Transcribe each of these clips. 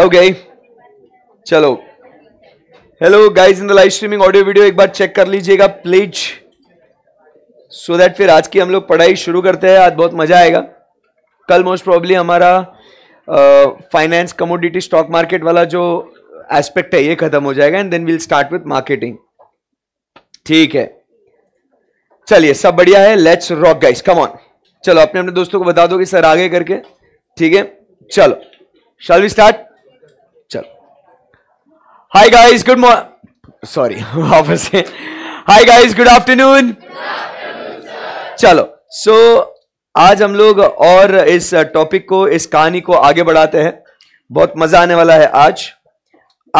Okay चलो hello guys in the live streaming audio video एक बार चेक कर लीजिएगा प्लीज सो so दैट फिर आज की हम लोग पढ़ाई शुरू करते हैं आज बहुत मज़ा आएगा कल मोस्ट प्रॉब्ली हमारा फाइनेंस कमोडिटी स्टॉक मार्केट वाला जो एस्पेक्ट है ये खत्म हो जाएगा and then will start with marketing ठीक है चलिए सब बढ़िया है let's rock guys come on चलो अपने अपने दोस्तों को बता दो कि सर आगे करके ठीक है चलो शाल वी स्टार्ट चलो hi guys good morning sorry वापस से हाय गाइस गुड आफ्टरनून चलो सो so, आज हम लोग और इस टॉपिक को इस कहानी को आगे बढ़ाते हैं बहुत मजा आने वाला है आज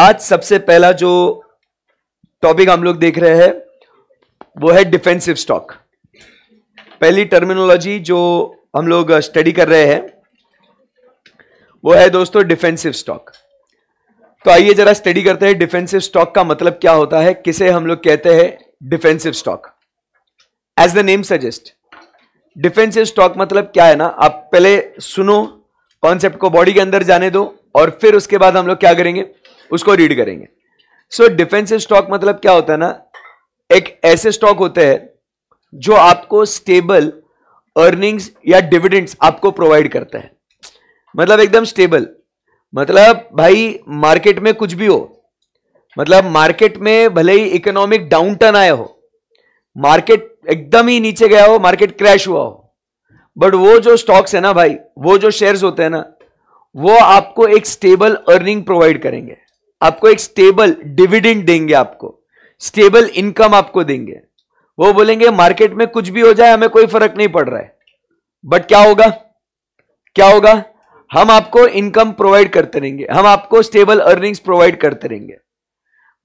आज सबसे पहला जो टॉपिक हम लोग देख रहे हैं वो है डिफेंसिव स्टॉक पहली टर्मिनोलॉजी जो हम लोग स्टडी कर रहे हैं वो है दोस्तों डिफेंसिव स्टॉक तो आइए जरा स्टडी करते हैं डिफेंसिव स्टॉक का मतलब क्या होता है किसे हम लोग कहते हैं defensive stock as the name suggest defensive stock मतलब क्या है ना आप पहले सुनो कॉन्सेप्ट को बॉडी के अंदर जाने दो और फिर उसके बाद हम लोग क्या करेंगे उसको रीड करेंगे सो डिफेंसिव स्टॉक मतलब क्या होता है ना एक ऐसे स्टॉक होते हैं जो आपको स्टेबल अर्निंग्स या डिविडेंड्स आपको प्रोवाइड करता है मतलब एकदम स्टेबल मतलब भाई मार्केट में कुछ भी हो मतलब मार्केट में भले ही इकोनॉमिक डाउन टर्न आया हो मार्केट एकदम ही नीचे गया हो मार्केट क्रैश हुआ हो बट वो जो स्टॉक्स है ना भाई वो जो शेयर्स होते हैं ना वो आपको एक स्टेबल अर्निंग प्रोवाइड करेंगे आपको एक स्टेबल डिविडेंड देंगे आपको स्टेबल इनकम आपको देंगे वो बोलेंगे मार्केट में कुछ भी हो जाए हमें कोई फर्क नहीं पड़ रहा है बट क्या होगा क्या होगा हम आपको इनकम प्रोवाइड करते रहेंगे हम आपको स्टेबल अर्निंग्स प्रोवाइड करते रहेंगे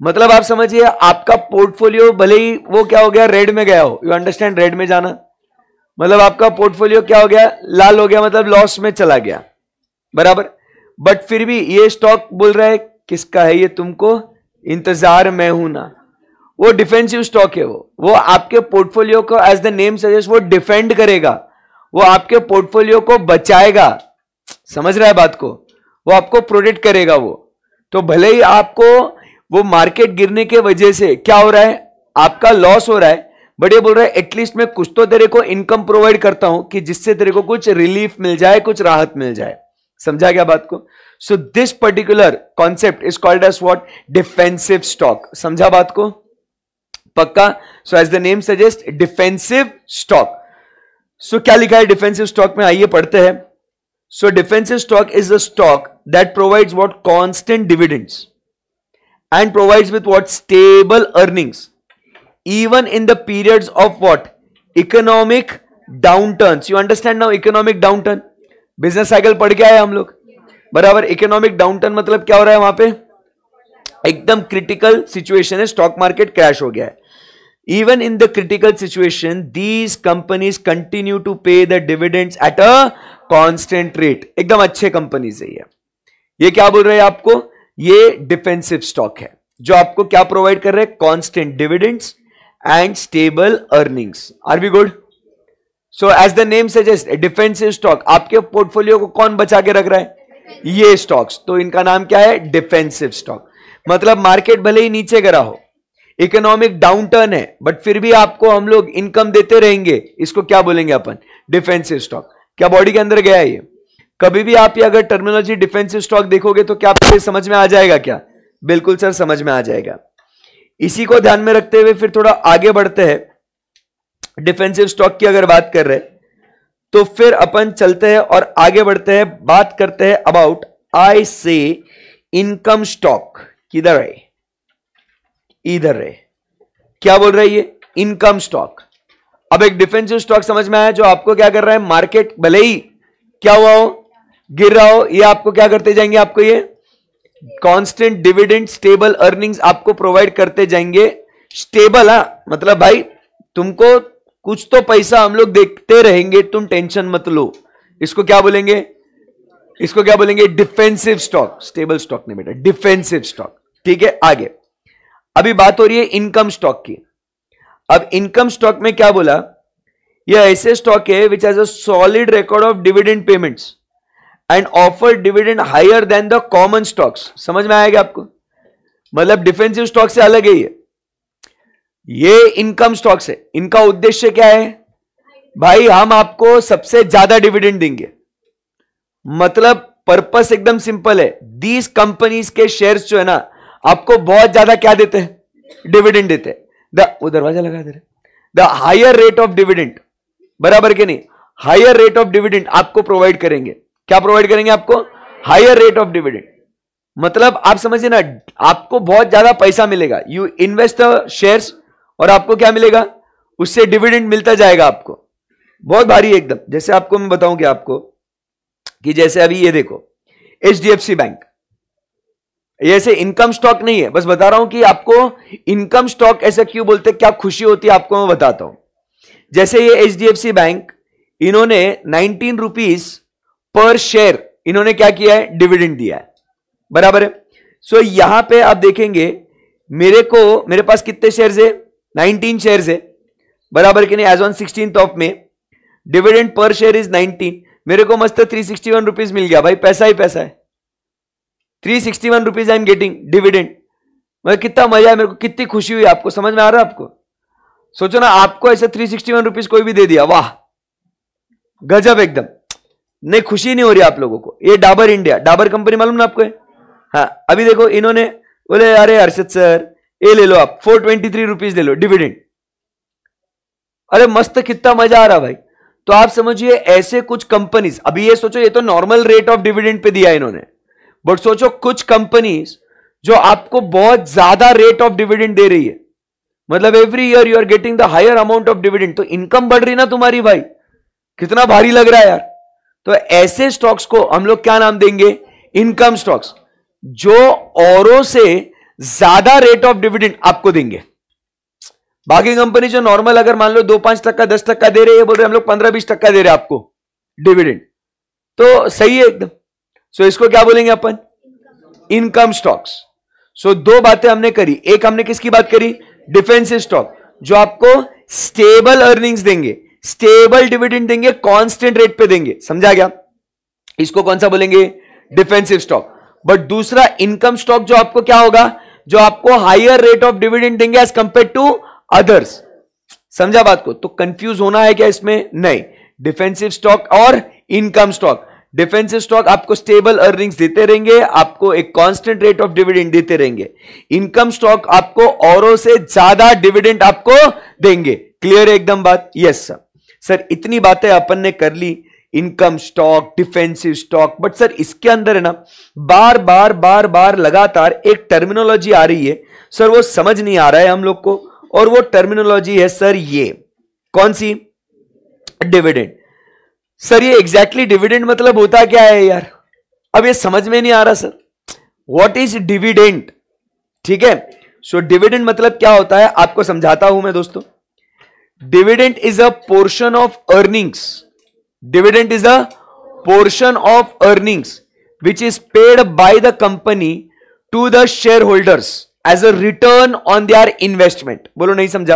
मतलब आप समझिए आपका पोर्टफोलियो भले ही वो क्या हो गया रेड में गया हो यू अंडरस्टैंड रेड में जाना मतलब आपका पोर्टफोलियो क्या हो गया लाल हो गया मतलब लॉस में चला गया बराबर बट फिर भी ये स्टॉक बोल रहा है किसका है ये तुमको इंतजार में हूं ना वो डिफेंसिव स्टॉक है वो वो आपके पोर्टफोलियो को एज द नेम सजेस्ट वो डिफेंड करेगा वो आपके पोर्टफोलियो को बचाएगा समझ रहा है बात को वो आपको प्रोटेक्ट करेगा वो तो भले ही आपको वो मार्केट गिरने के वजह से क्या हो रहा है आपका लॉस हो रहा है बट ये बोल रहा है एटलीस्ट मैं कुछ तो तेरे को इनकम प्रोवाइड करता हूं कि जिससे तेरे को कुछ रिलीफ मिल जाए कुछ राहत मिल जाए समझा गया बात को so this particular concept is called as what defensive stock समझा बात को पक्का so as the name suggest defensive stock so क्या लिखा है डिफेंसिव स्टॉक में आइए पढ़ते हैं so defensive stock is a stock that provides what constant dividends and provides with what stable earnings even in the periods of what economic downturns you understand now economic downturn business cycle पढ़ के आए हम लोग बराबर economic downturn मतलब क्या हो रहा है वहां पे एकदम क्रिटिकल सिचुएशन है स्टॉक मार्केट क्रैश हो गया है even in the critical situation these companies continue to pay the dividends at a constant rate एकदम अच्छे कंपनीज है ये ये क्या बोल रहे हैं आपको ये डिफेंसिव स्टॉक है जो आपको क्या प्रोवाइड कर रहे हैं constant dividends and stable earnings are we good so as the name suggest defensive stock आपके पोर्टफोलियो को कौन बचा के रख रहा है ये स्टॉक्स तो इनका नाम क्या है डिफेंसिव स्टॉक मतलब मार्केट भले ही नीचे गिरा हो इकोनॉमिक डाउन टर्न है बट फिर भी आपको हम लोग इनकम देते रहेंगे इसको क्या बोलेंगे अपन डिफेंसिव स्टॉक क्या बॉडी के अंदर गया है ये कभी भी आप ये अगर टर्मिनोलॉजी डिफेंसिव स्टॉक देखोगे तो क्या आपको समझ में आ जाएगा क्या बिल्कुल सर समझ में आ जाएगा इसी को ध्यान में रखते हुए फिर थोड़ा आगे बढ़ते हैं डिफेंसिव स्टॉक की अगर बात कर रहे तो फिर अपन चलते हैं और आगे बढ़ते हैं बात करते हैं अबाउट आई से इनकम स्टॉक किधर है इधर है क्या बोल रहा है ये इनकम स्टॉक अब एक डिफेंसिव स्टॉक समझ में आया जो आपको क्या कर रहा है मार्केट भले ही क्या हुआ हो गिर रहा हो ये आपको क्या करते जाएंगे आपको ये कांस्टेंट डिविडेंड स्टेबल अर्निंग्स आपको प्रोवाइड करते जाएंगे स्टेबल हा मतलब भाई तुमको कुछ तो पैसा हम लोग देखते रहेंगे तुम टेंशन मत लो इसको क्या बोलेंगे इसको क्या बोलेंगे डिफेंसिव स्टॉक स्टेबल स्टॉक नहीं बेटा डिफेंसिव स्टॉक ठीक है आगे अभी बात हो रही है इनकम स्टॉक की अब इनकम स्टॉक में क्या बोला यह ऐसे स्टॉक है which as a solid record of dividend payments and offer dividend higher than the common stocks समझ में आएगा आपको मतलब डिफेंसिव स्टॉक से अलग है ये ये इनकम स्टॉक्स है इनका उद्देश्य क्या है भाई हम आपको सबसे ज्यादा डिविडेंड देंगे मतलब पर्पस एकदम सिंपल है दीज कंपनीज के शेयर्स जो है ना आपको बहुत ज्यादा क्या देते हैं डिविडेंड देते हैं दरवाजा लगा दे रहे the higher rate of dividend बराबर के नहीं हायर रेट ऑफ डिविडेंड आपको प्रोवाइड करेंगे क्या प्रोवाइड करेंगे आपको हायर रेट ऑफ डिविडेंड मतलब आप समझिए ना आपको बहुत ज्यादा पैसा मिलेगा यू इन्वेस्ट शेयर्स और आपको क्या मिलेगा उससे डिविडेंड मिलता जाएगा आपको बहुत भारी एकदम जैसे आपको मैं बताऊं कि आपको कि जैसे अभी ये देखो H D F C bank ऐसे इनकम स्टॉक नहीं है बस बता रहा हूं कि आपको इनकम स्टॉक ऐसा क्यों बोलते क्या खुशी होती है आपको मैं बताता हूं जैसे ये H D F C bank इन्होंने नाइनटीन रुपीज पर शेयर इन्होंने क्या किया है डिविडेंड दिया है बराबर है सो so, यहां पे आप देखेंगे मेरे को मेरे पास कितने शेयर्स है 19 शेयर्स है बराबर कि नहीं एज ऑन सिक्सटीन ऑफ में डिविडेंड पर शेयर इज 19 मेरे को मस्त थ्री सिक्सटी वन रुपीज मिल गया भाई पैसा ही पैसा है three sixty one rupees I am getting dividend मतलब कितना मजा है मेरे को कितनी खुशी हुई आपको समझ में आ रहा है आपको सोचो ना आपको ऐसे थ्री सिक्सटी वन रुपीज कोई भी दे दिया वाह गजब एकदम नहीं खुशी नहीं हो रही आप लोगों को ये डाबर इंडिया डाबर कंपनी मालूम ना आपको है? हाँ अभी देखो इन्होंने बोले अरे हर्षद सर ये ले लो आप फोर ट्वेंटी थ्री रुपीज ले लो डिविडेंड अरे मस्त कितना मजा आ रहा भाई तो आप समझिए ऐसे कुछ कंपनीज अभी ये सोचो ये तो normal rate of dividend pay दिया इन्होंने बट सोचो कुछ कंपनीज जो आपको बहुत ज्यादा रेट ऑफ डिविडेंड दे रही है मतलब every year you are getting the higher amount of dividend तो इनकम बढ़ रही ना तुम्हारी भाई कितना भारी लग रहा है यार तो ऐसे स्टॉक्स को हम लोग क्या नाम देंगे इनकम स्टॉक्स जो औरों से ज्यादा रेट ऑफ डिविडेंड आपको देंगे बाकी कंपनी जो नॉर्मल अगर मान लो दो पांच टक्का दस टक्का दे रहे हैं बोल रहे हम लोग पंद्रह बीस टक्का दे रहे आपको डिविडेंड तो सही है एकदम सो इसको क्या बोलेंगे अपन इनकम स्टॉक्स सो दो बातें हमने करी एक हमने किसकी बात करी डिफेंसिव स्टॉक जो आपको स्टेबल अर्निंग्स देंगे स्टेबल डिविडेंड देंगे कांस्टेंट रेट पे देंगे समझा गया इसको कौन सा बोलेंगे डिफेंसिव स्टॉक बट दूसरा इनकम स्टॉक जो आपको क्या होगा जो आपको हायर रेट ऑफ डिविडेंड देंगे एज कंपेयर टू अदर्स समझा बात को तो कंफ्यूज होना है क्या इसमें नहीं डिफेंसिव स्टॉक और इनकम स्टॉक डिफेंसिव स्टॉक आपको स्टेबल अर्निंग्स देते रहेंगे आपको एक कांस्टेंट रेट ऑफ डिविडेंड देते रहेंगे इनकम स्टॉक आपको औरों से ज्यादा डिविडेंड आपको देंगे क्लियर है एकदम बात यस सर सर इतनी बातें अपन ने कर ली income stock defensive stock but sir इसके अंदर है ना बार बार बार बार लगातार एक टर्मिनोलॉजी आ रही है सर वो समझ नहीं आ रहा है हम लोग को और वो टर्मिनोलॉजी है सर ये कौन सी डिविडेंड सर ये एग्जैक्टली डिविडेंड मतलब होता क्या है यार अब ये समझ में नहीं आ रहा सर व्हाट इज डिविडेंड ठीक है सो डिविडेंड मतलब क्या होता है आपको समझाता हूं मैं दोस्तों dividend is a portion of earnings dividend is a portion of earnings which is paid by the company to the share shareholders as a return on their investment बोलो नहीं समझा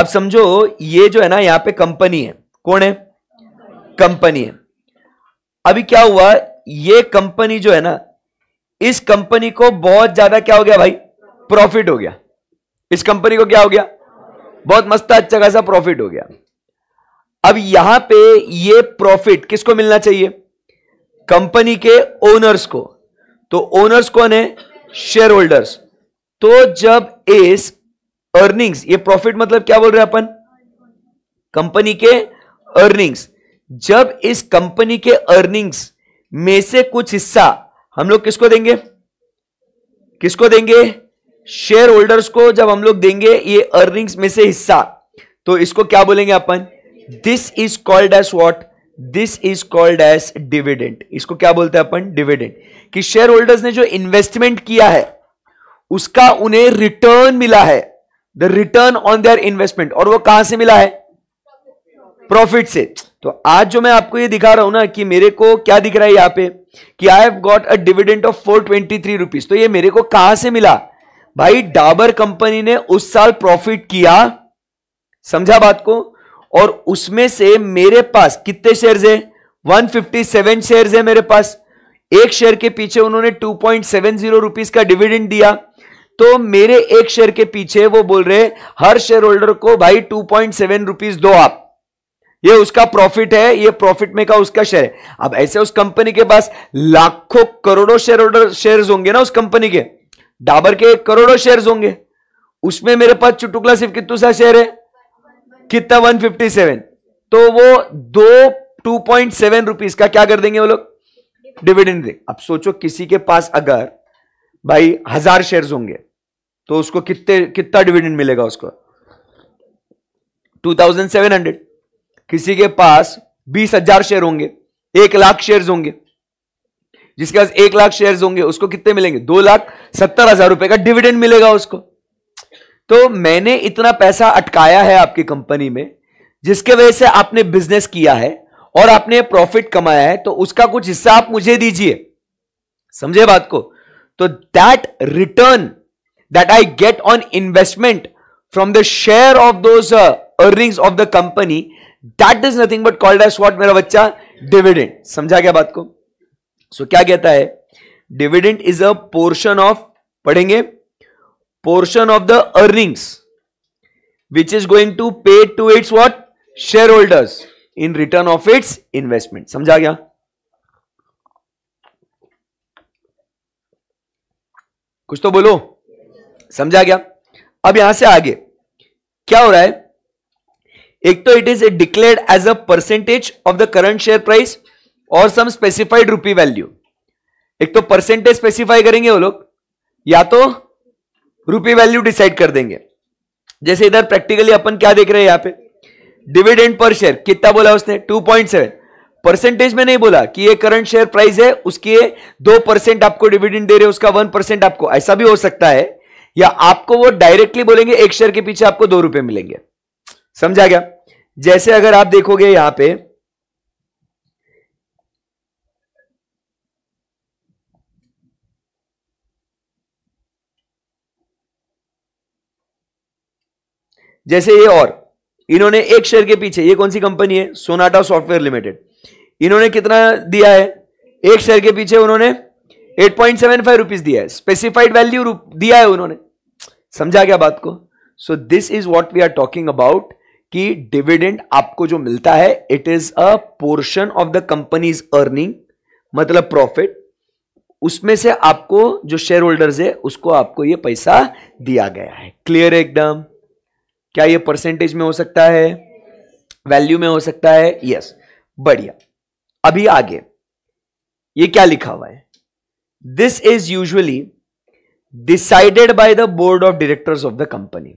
अब समझो ये जो है ना यहां पे कंपनी है कौन है कंपनी है अभी क्या हुआ ये कंपनी जो है ना इस कंपनी को बहुत ज्यादा क्या हो गया भाई प्रॉफिट हो गया इस कंपनी को क्या हो गया बहुत मस्त अच्छा खासा प्रॉफिट हो गया अब यहां पे ये प्रॉफिट किसको मिलना चाहिए कंपनी के ओनर्स को तो ओनर्स कौन है शेयर होल्डर्स तो जब इस अर्निंग्स ये प्रॉफिट मतलब क्या बोल रहे हैं अपन कंपनी के अर्निंग्स जब इस कंपनी के अर्निंग्स में से कुछ हिस्सा हम लोग किसको देंगे किसको देंगे शेयर होल्डर्स को जब हम लोग देंगे ये अर्निंग्स में से हिस्सा तो इसको क्या बोलेंगे अपन this is called as what this is called as dividend इसको क्या बोलते हैं अपन डिविडेंट कि शेयर होल्डर्स ने जो इन्वेस्टमेंट किया है उसका उन्हें रिटर्न मिला है the return on their investment और वो कहां से मिला है प्रॉफिट से तो आज जो मैं आपको ये दिखा रहा हूं ना कि मेरे को क्या दिख रहा है यहां पे कि I have got a dividend of four twenty three rupees तो ये मेरे को कहां से मिला भाई डाबर कंपनी ने उस साल प्रॉफिट किया समझा बात को और उसमें से मेरे पास कितने शेयर्स है 157 शेयर्स है मेरे पास एक शेयर के पीछे उन्होंने 2.70 पॉइंट का डिविडेंड दिया तो मेरे एक शेयर के पीछे वो बोल रहे हर शेयर होल्डर को भाई 2.7 पॉइंट दो आप ये उसका प्रॉफिट है ये प्रॉफिट में का उसका शेयर है अब ऐसे उस कंपनी के पास लाखों करोड़ों शेयर होल्डर शेयर होंगे ना उस कंपनी के डाबर के एक करोड़ों शेयर होंगे उसमें मेरे पास चुटुकला सिर्फ कितना सा शेयर है कितना 157 तो वो दो 2.7 रुपीज का क्या कर देंगे वो लोग डिविडेंड दे अब सोचो किसी के पास अगर भाई हजार शेयर होंगे तो उसको कितने कितना डिविडेंड मिलेगा उसको 2700 किसी के पास बीस हजार शेयर होंगे एक लाख शेयर होंगे जिसके पास एक लाख शेयर्स होंगे उसको कितने मिलेंगे दो लाख सत्तर हजार रुपए का डिविडेंड मिलेगा उसको तो मैंने इतना पैसा अटकाया है आपकी कंपनी में जिसके वजह से आपने बिजनेस किया है और आपने प्रॉफिट कमाया है तो उसका कुछ हिस्सा आप मुझे दीजिए समझे बात को तो that return that I get on investment from the share of those earnings of the company that is nothing but called as what मेरा बच्चा डिविडेंड समझा गया बात को सो क्या कहता है dividend is a portion of पढ़ेंगे portion of the earnings which is going to pay to its what shareholders in return of its investment समझा गया कुछ तो बोलो समझा गया अब यहां से आगे क्या हो रहा है एक तो it is declared as a percentage of the current share price और सम स्पेसिफाइड रूपी वैल्यू एक तो परसेंटेज स्पेसिफाई करेंगे वो लोग या तो रूपी वैल्यू डिसाइड कर देंगे जैसे इधर प्रैक्टिकली अपन क्या देख रहे हैं यहां पे डिविडेंड पर शेयर कितना बोला उसने टू पॉइंट सेवन परसेंटेज में नहीं बोला कि ये करंट शेयर प्राइस है उसकी दो परसेंट आपको डिविडेंड दे रहे उसका वन परसेंट आपको ऐसा भी हो सकता है या आपको वो डायरेक्टली बोलेंगे एक शेयर के पीछे आपको दो रुपए मिलेंगे समझा गया जैसे अगर आप देखोगे यहां पर जैसे ये और इन्होंने एक शेयर के पीछे ये कौन सी कंपनी है सोनाटा सॉफ्टवेयर लिमिटेड इन्होंने कितना दिया है एक शेयर के पीछे उन्होंने 8.75 पॉइंट रुपीज दिया है स्पेसिफाइड वैल्यू दिया है उन्होंने समझा क्या बात को so this is what we are talking about कि डिविडेंड आपको जो मिलता है it is a portion of the company's earning मतलब प्रॉफिट उसमें से आपको जो शेयर होल्डर्स है उसको आपको ये पैसा दिया गया है क्लियर एकदम क्या ये परसेंटेज में हो सकता है वैल्यू में हो सकता है यस yes. बढ़िया अभी आगे ये क्या लिखा हुआ है this is usually decided by the board of directors of the company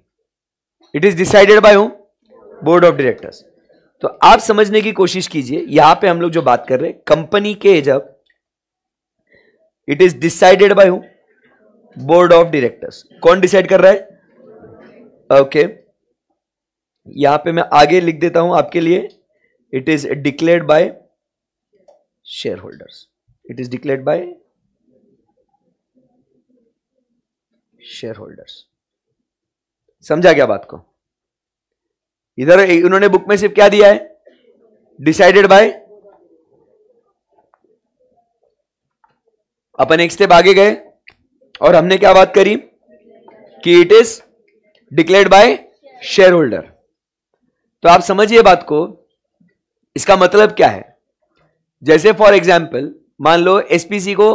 it is decided by whom board of directors तो आप समझने की कोशिश कीजिए यहां पे हम लोग जो बात कर रहे हैं कंपनी के जब it is decided by whom board of directors कौन डिसाइड कर रहा है ओके okay. यहां पे मैं आगे लिख देता हूं आपके लिए it is declared by shareholders it is declared by shareholders समझा क्या बात को इधर उन्होंने बुक में सिर्फ क्या दिया है डिसाइडेड बाय अपन एक स्टेप आगे गए और हमने क्या बात करी कि it is declared by shareholder तो आप समझिए बात को इसका मतलब क्या है जैसे फॉर एग्जाम्पल मान लो एसपीसी को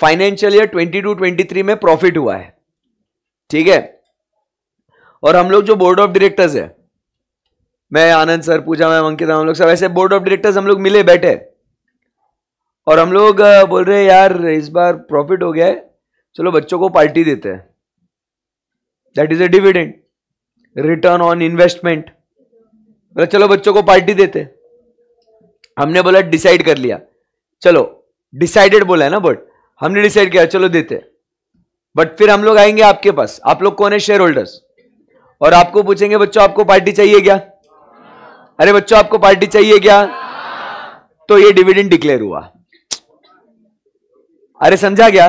financial year twenty two twenty three में प्रॉफिट हुआ है ठीक है और हम लोग जो बोर्ड ऑफ डायरेक्टर्स है मैं आनंद सर पूजा मैम अंकित हम लोग सब ऐसे बोर्ड ऑफ डायरेक्टर्स हम लोग मिले बैठे और हम लोग बोल रहे यार इस बार प्रॉफिट हो गया है चलो बच्चों को पार्टी देते हैं that is a dividend return on investment बोला चलो बच्चों को पार्टी देते हमने बोला डिसाइड कर लिया चलो डिसाइडेड बोला है ना बट हमने डिसाइड किया चलो देते बट फिर हम लोग आएंगे आपके पास आप लोग कौन है शेयर होल्डर्स और आपको पूछेंगे बच्चों आपको पार्टी चाहिए क्या अरे बच्चों आपको पार्टी चाहिए क्या तो ये डिविडेंड डिक्लेयर हुआ अरे समझा क्या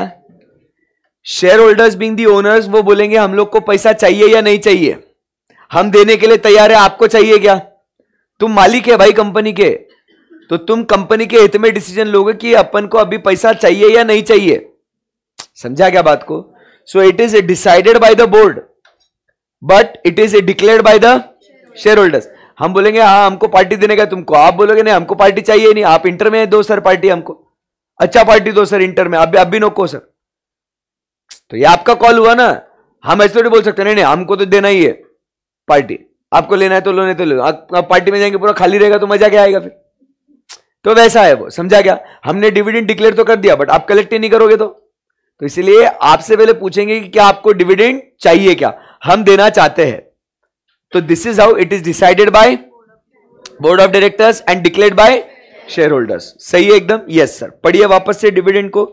shareholders being the owners वो बोलेंगे हम लोग को पैसा चाहिए या नहीं चाहिए हम देने के लिए तैयार है आपको चाहिए क्या तुम मालिक है भाई कंपनी के तो तुम कंपनी के हित में डिसीजन लोगे कि अपन को अभी पैसा चाहिए या नहीं चाहिए समझा क्या बात को so it is decided by the board but it is declared by the share shareholders हम बोलेंगे हाँ हमको पार्टी देने का तुमको आप बोलोगे नहीं हमको पार्टी चाहिए नहीं आप इंटर में दो सर पार्टी हमको अच्छा पार्टी दो सर इंटर में अभी अभी नोको सर तो ये आपका कॉल हुआ ना हम ऐसे थोड़ी बोल सकते नहीं नहीं हमको तो देना ही है पार्टी आपको लेना है तो लो नहीं तो लो आप, पार्टी में जाएंगे पूरा खाली रहेगा तो मजा क्या आएगा फिर तो वैसा है वो समझा क्या हमने डिविडेंड डिक्लेयर तो कर दिया बट आप कलेक्ट ही नहीं करोगे तो तो इसलिए आपसे पहले पूछेंगे कि क्या आपको डिविडेंड चाहिए क्या हम देना चाहते हैं तो this is how it is decided by board of directors and declared by shareholders सही है एकदम यस सर पढ़िए वापस से डिविडेंड को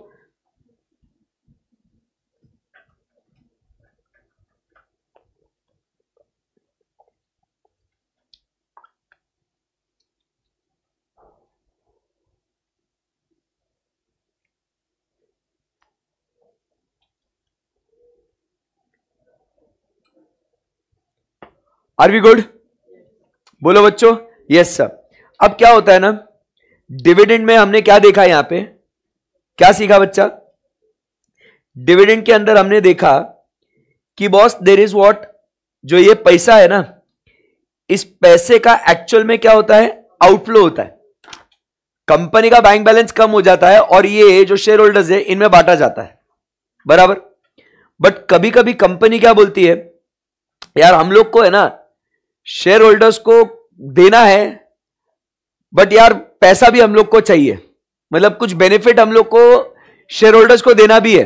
आर वी गुड बोलो बच्चों यस सर अब क्या होता है ना डिविडेंड में हमने क्या देखा यहां पे क्या सीखा बच्चा डिविडेंड के अंदर हमने देखा कि बॉस देर इज वॉट जो ये पैसा है ना इस पैसे का एक्चुअल में क्या होता है आउटफ्लो होता है कंपनी का बैंक बैलेंस कम हो जाता है और ये जो शेयर होल्डर्स है इनमें बांटा जाता है बराबर बट कभी कभी कंपनी क्या बोलती है यार हम लोग को है ना शेयर होल्डर्स को देना है बट यार पैसा भी हम लोग को चाहिए मतलब कुछ बेनिफिट हम लोग को शेयर होल्डर्स को देना भी है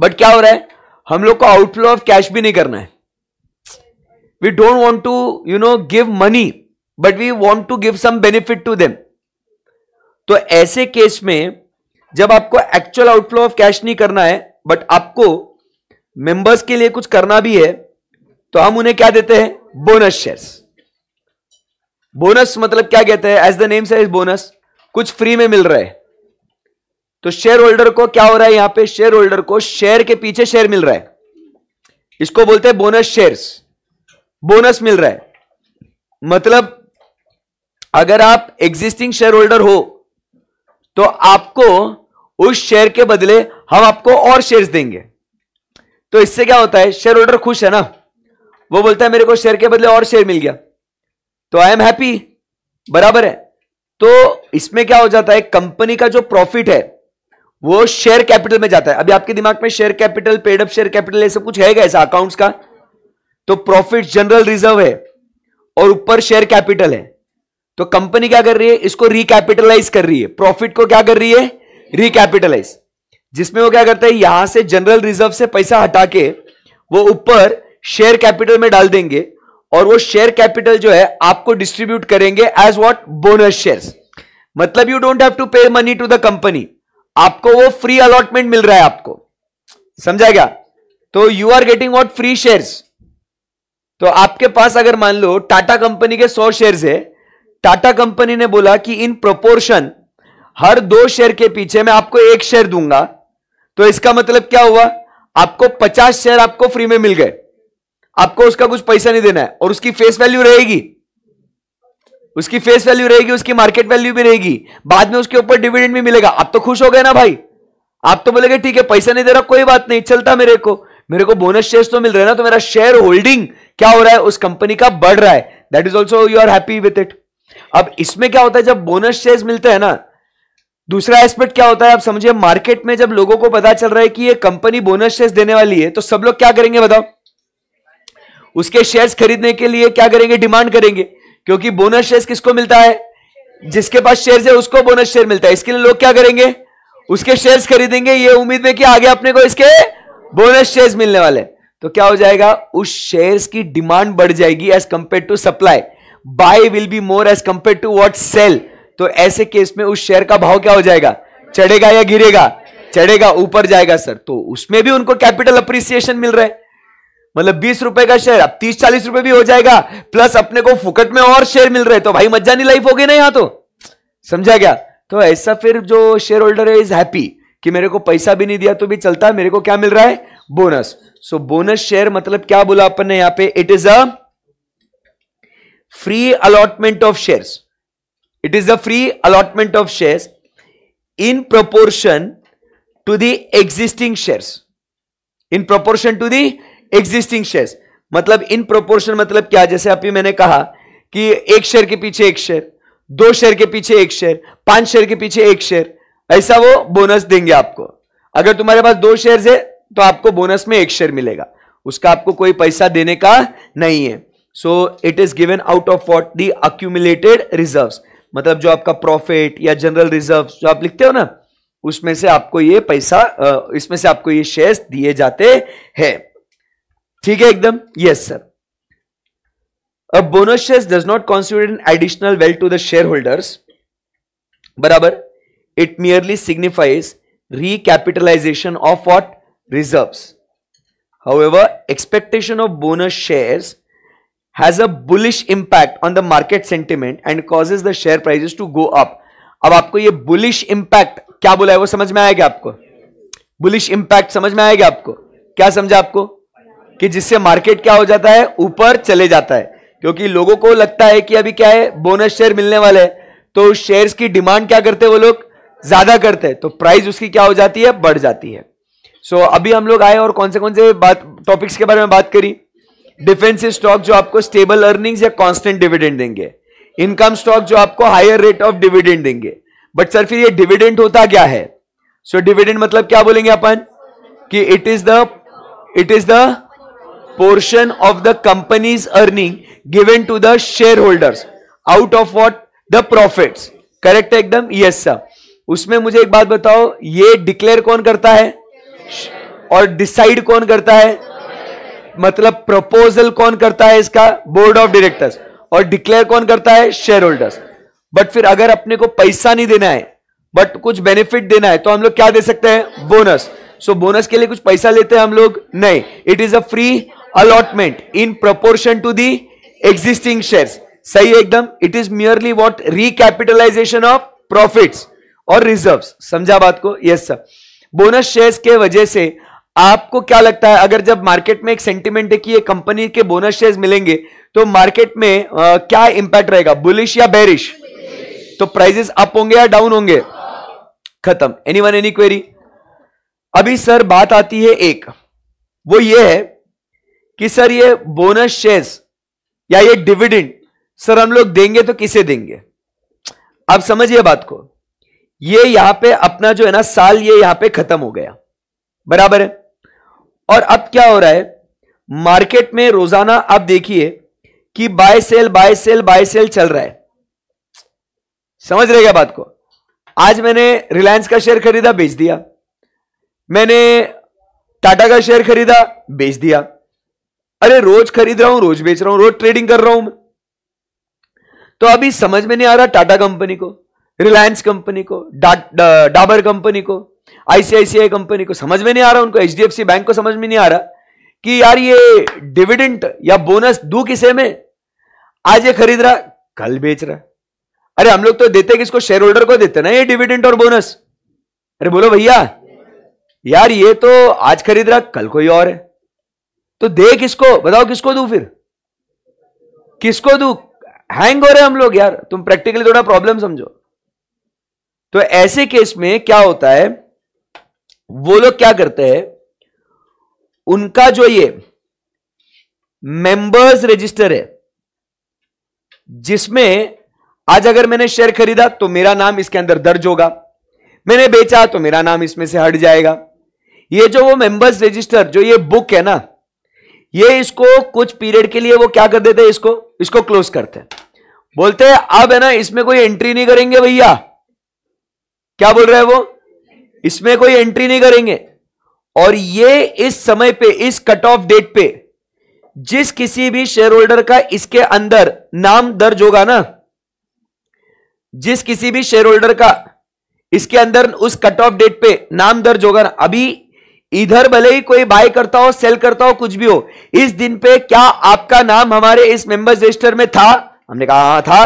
बट क्या हो रहा है हम लोग को आउटफ्लो ऑफ कैश भी नहीं करना है we don't want to you know give money but we want to give some benefit to them तो ऐसे केस में जब आपको एक्चुअल आउटफ्लो ऑफ कैश नहीं करना है बट आपको मेंबर्स के लिए कुछ करना भी है तो हम उन्हें क्या देते हैं बोनस शेयर्स बोनस मतलब क्या कहते हैं एज द नेम से बोनस कुछ फ्री में मिल रहा है तो शेयर होल्डर को क्या हो रहा है यहां पे शेयर होल्डर को शेयर के पीछे शेयर मिल रहा है इसको बोलते हैं बोनस शेयर्स बोनस मिल रहा है मतलब अगर आप एग्जिस्टिंग शेयर होल्डर हो तो आपको उस शेयर के बदले हम आपको और शेयर्स देंगे तो इससे क्या होता है शेयर होल्डर खुश है ना वो बोलता है मेरे को शेयर के बदले और शेयर मिल गया तो आई एम हैप्पी बराबर है तो इसमें क्या हो जाता है कंपनी का जो प्रॉफिट है वो शेयर कैपिटल में जाता है अभी आपके दिमाग में share capital paid up share capital ऐसा कुछ है ऐसा अकाउंट्स का तो प्रॉफिट जनरल रिजर्व है और ऊपर शेयर कैपिटल है तो कंपनी क्या कर रही है इसको रिकैपिटलाइज कर रही है प्रॉफिट को क्या कर रही है रिकैपिटलाइज जिसमें वो क्या करता है यहां से जनरल रिजर्व से पैसा हटा के वो ऊपर शेयर कैपिटल में डाल देंगे और वो शेयर कैपिटल जो है आपको डिस्ट्रीब्यूट करेंगे एज वॉट बोनस शेयर मतलब you don't have to pay money to the company आपको वो फ्री अलॉटमेंट मिल रहा है आपको समझा गया तो you are getting what free share तो आपके पास अगर मान लो टाटा कंपनी के सौ शेयर है टाटा कंपनी ने बोला कि इन प्रोपोर्शन हर दो शेयर के पीछे मैं आपको एक शेयर दूंगा तो इसका मतलब क्या हुआ आपको पचास शेयर आपको फ्री में मिल गए आपको उसका कुछ पैसा नहीं देना है और उसकी फेस वैल्यू रहेगी उसकी फेस वैल्यू रहेगी उसकी मार्केट वैल्यू भी रहेगी बाद में उसके ऊपर डिविडेंड भी मिलेगा आप तो खुश हो गए ना भाई आप तो बोलेगे ठीक है पैसा नहीं दे रहा कोई बात नहीं चलता मेरे को मेरे को बोनस शेयर तो मिल रहे ना तो मेरा शेयर होल्डिंग क्या हो रहा है उस कंपनी का बढ़ रहा है that is also you are happy with it अब इसमें क्या होता है जब बोनस शेयर मिलते हैं ना दूसरा एस्पेक्ट क्या होता है आप समझिए मार्केट में जब लोगों को पता चल रहा है कि ये कंपनी बोनस शेयर देने वाली है तो सब लोग क्या करेंगे बताओ उसके शेयर्स खरीदने के लिए क्या करेंगे डिमांड करेंगे क्योंकि बोनस शेयर किसको मिलता है जिसके पास शेयर है उसको बोनस शेयर मिलता है इसके लिए लोग क्या करेंगे उसके शेयर्स खरीदेंगे ये उम्मीद में कि आगे अपने को इसके बोनस शेयर्स मिलने वाले तो क्या हो जाएगा उस शेयर्स की डिमांड बढ़ जाएगी as compare to supply buy will be more as compare to what sell तो ऐसे केस में उस शेयर का भाव क्या हो जाएगा चढ़ेगा या गिरेगा चढ़ेगा ऊपर जाएगा सर तो उसमें भी उनको कैपिटल अप्रिसिएशन मिल रहा है मतलब बीस रुपए का शेयर अब तीस चालीस रुपए भी हो जाएगा प्लस अपने को फुकट में और शेयर मिल रहे तो भाई नहीं लाइफ होगी ना यहां तो समझा गया तो ऐसा फिर जो शेयर होल्डर है इज हैप्पी कि मेरे को पैसा भी नहीं दिया तो भी चलता है मेरे को क्या मिल रहा है बोनस सो बोनस शेयर मतलब क्या बोला अपन ने यहां पे it is a free allotment of share it is a free allotment of share in proportion to the existing shares in proportion to the existing share मतलब इन प्रोपोर्शन मतलब क्या जैसे अभी मैंने कहा कि एक शेयर के पीछे एक शेयर दो शेयर के पीछे एक शेयर पांच शेयर के पीछे एक शेयर ऐसा वो बोनस देंगे आपको अगर तुम्हारे पास दो शेयर है तो आपको बोनस में एक शेयर मिलेगा उसका आपको कोई पैसा देने का नहीं है so it is given out of what the accumulated reserve मतलब जो आपका प्रॉफिट या जनरल रिजर्व जो आप लिखते हो ना उसमें से आपको ये पैसा इसमें से आपको ये शेयर्स दिए जाते हैं ठीक है एकदम yes sir a bonus share does not constitute an additional wealth to the share holders बराबर it merely signifies recapitalization of what reserve however expectation of bonus share has a bullish impact on the market sentiment and causes the share prices to go up अब आपको यह bullish impact क्या बोला है वो समझ में आएगा आपको बुलिश इंपैक्ट समझ में आएगा आपको क्या समझा आपको कि जिससे मार्केट क्या हो जाता है ऊपर चले जाता है क्योंकि लोगों को लगता है कि अभी क्या है बोनस शेयर मिलने वाले हैं तो शेयर्स की डिमांड क्या करते हैं वो लोग ज्यादा करते हैं तो प्राइस उसकी क्या हो जाती है बढ़ जाती है सो so, अभी हम लोग आए और कौन से कौन से बात टॉपिक्स के बारे में बात करी डिफेंसिव स्टॉक जो आपको स्टेबल अर्निंग्स या कांस्टेंट डिविडेंड देंगे इनकम स्टॉक जो आपको हायर रेट ऑफ डिविडेंड देंगे बट सर फिर ये डिविडेंड होता क्या है सो so, डिविडेंड मतलब क्या बोलेंगे अपन कि it is the it is the portion of the company's earning given to the shareholders out of what the profits correct है एकदम yes sir उसमें मुझे एक बात बताओ ये डिक्लेयर कौन करता है और डिसाइड कौन करता है मतलब प्रपोजल कौन करता है इसका बोर्ड ऑफ डायरेक्टर्स और डिक्लेयर कौन करता है शेयर होल्डर्स बट फिर अगर अपने को पैसा नहीं देना है बट कुछ बेनिफिट देना है तो हम लोग क्या दे सकते हैं बोनस सो so, बोनस के लिए कुछ पैसा लेते हैं हम लोग नहीं it is a free allotment in proportion to the existing share सही एकदम it is merely what recapitalization of profit और रिजर्व समझा बात को यस सर बोनस शेयर्स के वजह से आपको क्या लगता है अगर जब मार्केट में एक सेंटिमेंट है कि ये कंपनी के बोनस शेयर्स मिलेंगे तो मार्केट में आ, क्या इंपैक्ट रहेगा बुलिश या बेरिश तो प्राइजेस अप होंगे या डाउन होंगे खत्म एनी वन एनी क्वेरी अभी सर बात आती है एक वो ये है कि सर ये बोनस शेयर्स या ये डिविडेंड सर हम लोग देंगे तो किसे देंगे अब समझिए बात को ये यहां पे अपना जो है ना साल ये यहां पे खत्म हो गया बराबर है और अब क्या हो रहा है मार्केट में रोजाना आप देखिए कि buy sell buy sell buy sell चल रहा है समझ रहे क्या बात को आज मैंने रिलायंस का शेयर खरीदा बेच दिया मैंने टाटा का शेयर खरीदा बेच दिया अरे रोज खरीद रहा हूं रोज बेच रहा हूं रोज ट्रेडिंग कर रहा हूं मैं तो अभी समझ में नहीं आ रहा टाटा कंपनी को रिलायंस कंपनी को डाबर कंपनी को आईसीआईसीआई कंपनी को समझ में नहीं आ रहा उनको एचडीएफसी बैंक को समझ में नहीं आ रहा कि यार ये डिविडेंट या बोनस दू किसे में आज ये खरीद रहा कल बेच रहा अरे हम लोग तो देते किसको शेयर होल्डर को देते ना ये डिविडेंट और बोनस अरे बोलो भैया यार ये तो आज खरीद रहा कल कोई और है तो दे किसको बताओ किसको दू फिर किसको दू हैंग हो रहे हम लोग यार तुम प्रैक्टिकली थोड़ा प्रॉब्लम समझो तो ऐसे केस में क्या होता है वो लोग क्या करते हैं उनका जो ये मेंबर्स रजिस्टर है जिसमें आज अगर मैंने शेयर खरीदा तो मेरा नाम इसके अंदर दर्ज होगा मैंने बेचा तो मेरा नाम इसमें से हट जाएगा ये जो वो मेंबर्स रजिस्टर जो ये बुक है ना ये इसको कुछ पीरियड के लिए वो क्या कर देते हैं इसको इसको क्लोज करते हैं बोलते हैं अब है ना इसमें कोई एंट्री नहीं करेंगे भैया क्या बोल रहे हैं वो इसमें कोई एंट्री नहीं करेंगे और ये इस समय पे इस कट ऑफ डेट पे जिस किसी भी शेयर होल्डर का इसके अंदर नाम दर्ज होगा ना जिस किसी भी शेयर होल्डर का इसके अंदर उस कट ऑफ डेट पे नाम दर्ज होगा ना अभी इधर भले ही कोई बाय करता हो सेल करता हो कुछ भी हो इस दिन पे क्या आपका नाम हमारे इस मेंबर्स रजिस्टर में था हमने कहा हाँ था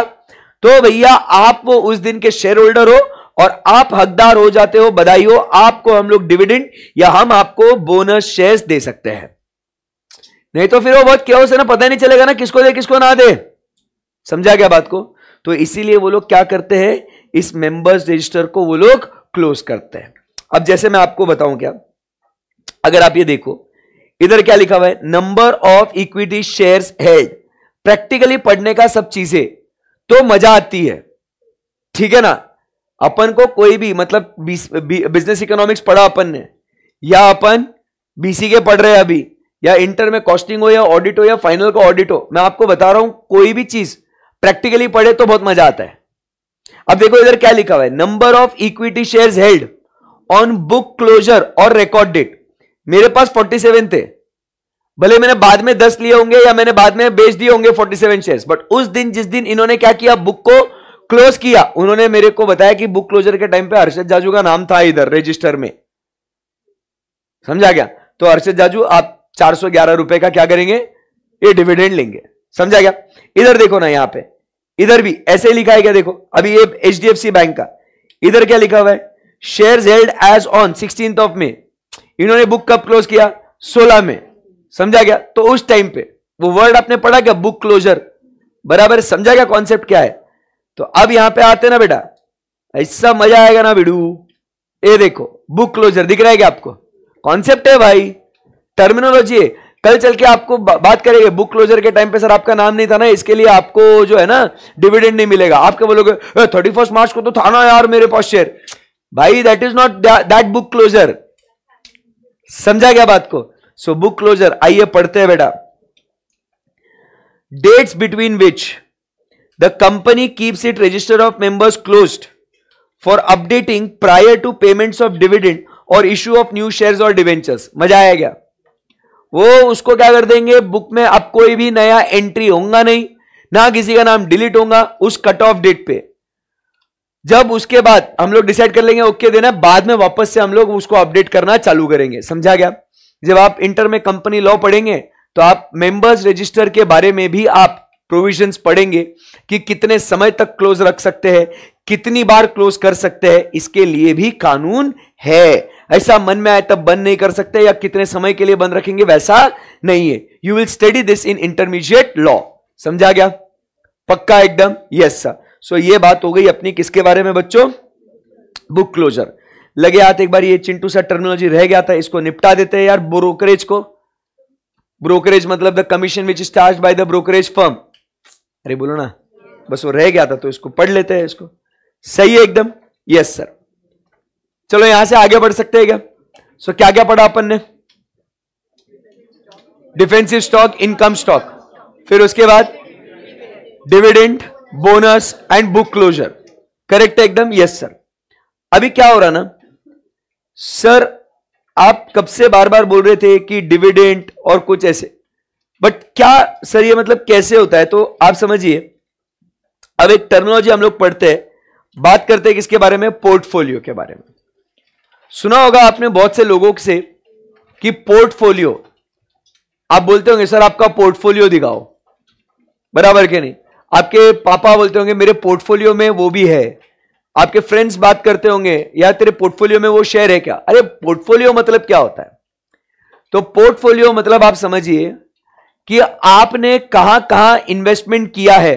तो भैया आप वो उस दिन के शेयर होल्डर हो और आप हकदार हो जाते हो बधाई हो आपको हम लोग डिविडेंड या हम आपको बोनस शेयर्स दे सकते हैं नहीं तो फिर वो बहुत क्या है ना पता नहीं चलेगा ना किसको दे किसको ना दे समझा गया बात को तो इसीलिए वो लोग क्या करते हैं इस मेंबर्स रजिस्टर को वो लोग क्लोज करते हैं अब जैसे मैं आपको बताऊं क्या अगर आप ये देखो इधर क्या लिखा हुआ है number of equity shares held practically पढ़ने का सब चीजें तो मजा आती है ठीक है ना अपन को कोई भी मतलब बिजनेस इकोनॉमिक्स पढ़ा अपन ने या अपन बीसी के पढ़ रहे हैं अभी या इंटर में कॉस्टिंग हो या ऑडिट हो या फाइनल का ऑडिट हो मैं आपको बता रहा हूं कोई भी चीज प्रैक्टिकली पढ़े तो बहुत मजा आता है अब देखो इधर क्या लिखा हुआ है number of equity shares held on book closure और रिकॉर्ड डेट मेरे पास 47 थे भले मैंने बाद में 10 लिए होंगे या मैंने बाद में बेच दिए होंगे 47 शेयर बट उस दिन जिस दिन इन्होंने क्या किया बुक को क्लोज किया उन्होंने मेरे को बताया कि बुक क्लोजर के टाइम पे हर्षद जाजू का नाम था इधर रजिस्टर में समझा गया तो हर्षद जाजू आप चार सौ ग्यारह रुपए का क्या करेंगे ये डिविडेंड लेंगे समझा गया इधर देखो ना यहां पे इधर भी ऐसे लिखा है क्या देखो अभी ये एच बैंक का इधर क्या लिखा हुआ है share held as on sixteen of May इन्होंने बुक कब क्लोज किया सोलह में समझा गया तो उस टाइम पे वो वर्ड आपने पढ़ा क्या बुक क्लोजर बराबर समझा गया कॉन्सेप्ट क्या है तो अब यहां पे आते ना बेटा ऐसा मजा आएगा ना बिडू ये देखो बुक क्लोजर दिख रहा है क्या आपको कॉन्सेप्ट है भाई टर्मिनोलॉजी है कल चल के आपको बात करेंगे बुक क्लोजर के टाइम पे सर आपका नाम नहीं था ना इसके लिए आपको जो है ना डिविडेंड नहीं मिलेगा आपके बोलोगे थर्टी फर्स्ट मार्च को तो था ना यार मेरे पास शेयर भाई that is not that book closure समझा गया बात को सो बुक क्लोजर आइए पढ़ते हैं बेटा dates between which the company keeps it register of members closed for updating prior to payments of dividend और इश्यू ऑफ न्यू शेयर्स और डिवेंचर्स मजा आया गया वो उसको क्या कर देंगे बुक में अब कोई भी नया एंट्री होगा नहीं ना किसी का नाम डिलीट होगा उस कट ऑफ डेट पे जब उसके बाद हम लोग डिसाइड कर लेंगे ओके देना बाद में वापस से हम लोग उसको अपडेट करना चालू करेंगे समझा गया जब आप इंटर में कंपनी लॉ पढ़ेंगे तो आप मेंबर्स रजिस्टर के बारे में भी आप प्रोविजंस पढ़ेंगे कि कितने समय तक क्लोज रख सकते हैं कितनी बार क्लोज कर सकते हैं इसके लिए भी कानून है ऐसा मन में आए तब बंद नहीं कर सकते या कितने समय के लिए बंद रखेंगे वैसा नहीं है you will study this in intermediate law समझा गया पक्का एकदम यस सर सो ये बात हो गई अपनी किसके बारे में बच्चों बुक क्लोजर लगे हाथ एक बार ये चिंटू सा टर्मिनोलॉजी रह गया था इसको निपटा देते हैं यार ब्रोकरेज को ब्रोकरेज मतलब the commission which is charge by the brokerage firm अरे बोलो ना बस वो रह गया था तो इसको पढ़ लेते हैं इसको सही है एकदम यस सर चलो यहां से आगे बढ़ सकते हैं क्या सो क्या क्या पढ़ा अपन ने डिफेंसिव स्टॉक इनकम स्टॉक फिर उसके बाद dividend bonus and book closure correct है एकदम यस सर अभी क्या हो रहा ना सर आप कब से बार बार बोल रहे थे कि डिविडेंट और कुछ ऐसे बट क्या सर ये मतलब कैसे होता है तो आप समझिए अब एक टर्मोलॉजी हम लोग पढ़ते हैं बात करते हैं किसके बारे में पोर्टफोलियो के बारे में सुना होगा आपने बहुत से लोगों से कि पोर्टफोलियो आप बोलते होंगे सर आपका पोर्टफोलियो दिखाओ बराबर के नहीं आपके पापा बोलते होंगे मेरे पोर्टफोलियो में वो भी है आपके फ्रेंड्स बात करते होंगे या तेरे पोर्टफोलियो में वो शेयर है क्या अरे पोर्टफोलियो मतलब क्या होता है तो पोर्टफोलियो मतलब आप समझिए कि आपने कहां कहां इन्वेस्टमेंट किया है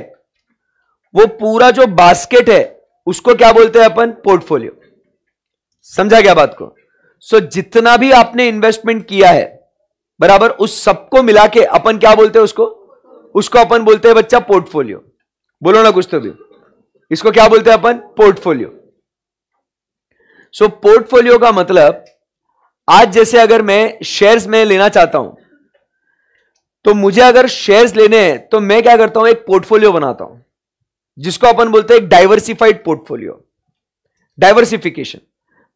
वो पूरा जो बास्केट है उसको क्या बोलते हैं अपन पोर्टफोलियो समझा गया बात को सो so, जितना भी आपने इन्वेस्टमेंट किया है बराबर उस सबको मिला के अपन क्या बोलते हैं उसको उसको अपन बोलते हैं बच्चा पोर्टफोलियो बोलो ना कुछ तो भी इसको क्या बोलते हैं अपन पोर्टफोलियो सो so, पोर्टफोलियो का मतलब आज जैसे अगर मैं शेयर्स में लेना चाहता हूं तो मुझे अगर शेयर्स लेने हैं तो मैं क्या करता हूं एक पोर्टफोलियो बनाता हूं जिसको अपन बोलते हैं एक डाइवर्सिफाइड पोर्टफोलियो डाइवर्सिफिकेशन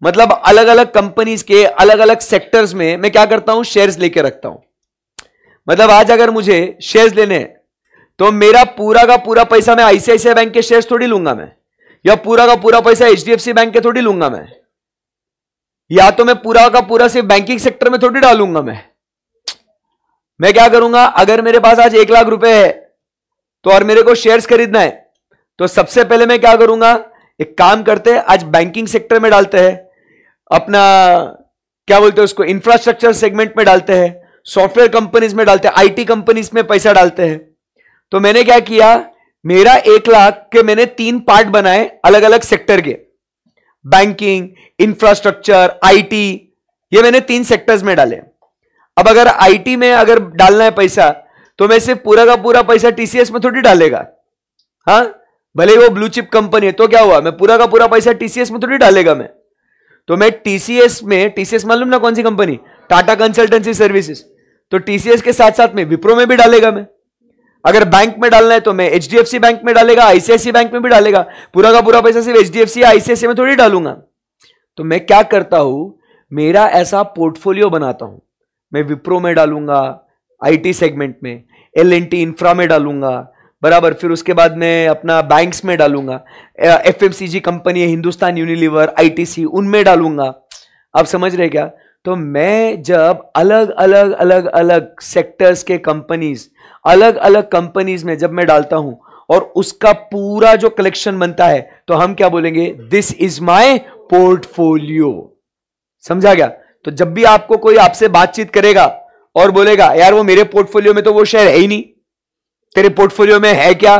मतलब अलग अलग कंपनीज के अलग अलग सेक्टर्स में मैं क्या करता हूं शेयर्स लेके रखता हूं मतलब आज अगर मुझे शेयर्स लेने हैं तो मेरा पूरा का पूरा पैसा मैं आईसीआईसी बैंक के शेयर थोड़ी लूंगा मैं या पूरा का पूरा पैसा एचडीएफसी बैंक के थोड़ी लूंगा मैं या तो मैं पूरा का पूरा सिर्फ बैंकिंग सेक्टर में थोड़ी डालूंगा मैं मैं क्या करूंगा अगर मेरे पास आज एक लाख रुपए है तो और मेरे को शेयर्स खरीदना है तो सबसे पहले मैं क्या करूंगा एक काम करते हैं आज बैंकिंग सेक्टर में डालते हैं अपना क्या बोलते हैं उसको इंफ्रास्ट्रक्चर सेगमेंट में डालते हैं सॉफ्टवेयर कंपनीज में डालते हैं आईटी कंपनीज में पैसा डालते हैं तो मैंने क्या किया मेरा एक लाख के मैंने तीन पार्ट बनाए अलग अलग सेक्टर के बैंकिंग इंफ्रास्ट्रक्चर आईटी ये मैंने तीन सेक्टर्स में डाले अब अगर आईटी में अगर डालना है पैसा तो मैं सिर्फ पूरा का पूरा पैसा टीसीएस में थोड़ी डालेगा हाँ भले वो ब्लू चिप कंपनी है तो क्या हुआ मैं पूरा का पूरा पैसा टीसीएस में थोड़ी डालेगा मैं तो मैं टीसीएस में टीसीएस मालूम ना कौन सी कंपनी टाटा कंसल्टेंसी सर्विसेज तो टीसीएस के साथ साथ में विप्रो में भी डालेगा मैं अगर बैंक में डालना है तो मैं एच बैंक में डालेगा आईसीआईसी बैंक में भी डालेगा पूरा का पूरा पैसा सिर्फ H D F C ICICI में थोड़ी डालूंगा तो मैं क्या करता हूं मेरा ऐसा पोर्टफोलियो बनाता हूं मैं विप्रो में डालूंगा आईटी सेगमेंट में एल एन टी इंफ्रा में डालूंगा बराबर फिर उसके बाद मैं अपना बैंक्स में डालूंगा F M C G company है हिंदुस्तान यूनिलीवर आईटीसी उनमें डालूंगा आप समझ रहे क्या तो मैं जब अलग अलग अलग अलग सेक्टर्स के कंपनीज अलग अलग कंपनीज में जब मैं डालता हूं और उसका पूरा जो कलेक्शन बनता है तो हम क्या बोलेंगे दिस इज माय पोर्टफोलियो समझा गया तो जब भी आपको कोई आपसे बातचीत करेगा और बोलेगा यार वो मेरे पोर्टफोलियो में तो वो शेयर है ही नहीं तेरे पोर्टफोलियो में है क्या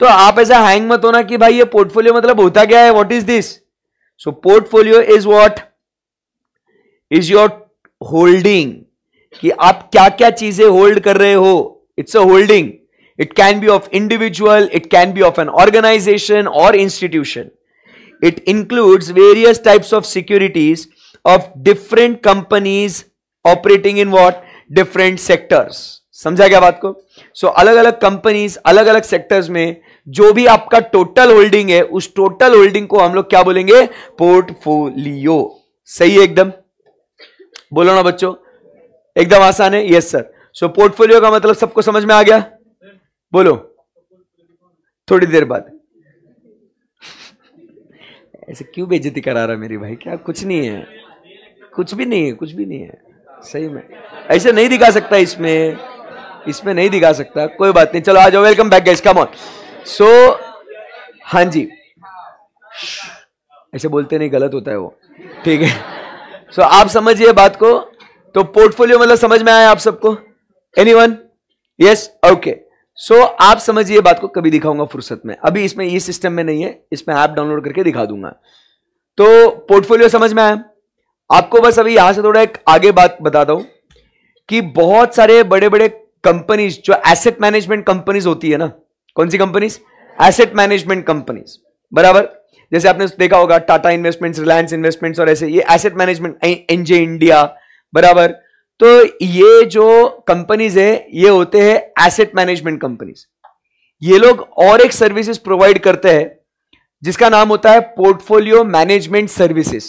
तो आप ऐसा हैंग मत होना कि भाई ये पोर्टफोलियो मतलब होता क्या है what is this so portfolio is what is your holding कि आप क्या क्या चीजें होल्ड कर रहे हो it's a holding it can be of individual it can be of an organization और institution it includes various types of securities of different companies operating in what different sectors समझा गया बात को सो so, अलग अलग companies अलग अलग sectors में जो भी आपका टोटल होल्डिंग है उस टोटल होल्डिंग को हम लोग क्या बोलेंगे पोर्टफोलियो सही है एकदम बोलो ना बच्चों एकदम आसान है यस सर सो पोर्टफोलियो का मतलब सबको समझ में आ गया बोलो थोड़ी देर बाद ऐसे क्यों बेजती करा रहा मेरी भाई क्या कुछ नहीं है कुछ भी नहीं है कुछ भी नहीं है सही में ऐसे नहीं दिखा सकता इसमें इसमें नहीं दिखा सकता कोई बात नहीं चलो आ जाओ welcome back guys come on so हाँ जी ऐसे बोलते नहीं गलत होता है वो ठीक है सो so, आप समझिए बात को तो पोर्टफोलियो मतलब समझ में आया आप सबको any one yes okay so आप समझिए बात को कभी दिखाऊंगा फुर्सत में अभी इसमें ये सिस्टम में नहीं है इसमें ऐप डाउनलोड करके दिखा दूंगा तो पोर्टफोलियो समझ में आया आपको बस अभी यहां से थोड़ा एक आगे बात बताता हूं कि बहुत सारे बड़े बड़े कंपनीज जो एसेट मैनेजमेंट कंपनीज होती है ना कौन सी कंपनीज एसेट मैनेजमेंट कंपनीज बराबर जैसे आपने देखा होगा टाटा इन्वेस्टमेंट्स रिलायंस इन्वेस्टमेंट्स और ऐसे ये एसेट मैनेजमेंट एनजे इंडिया बराबर तो ये जो कंपनीज है ये होते हैं एसेट मैनेजमेंट कंपनीज ये लोग और एक सर्विसेज प्रोवाइड करते हैं जिसका नाम होता है पोर्टफोलियो मैनेजमेंट सर्विसेज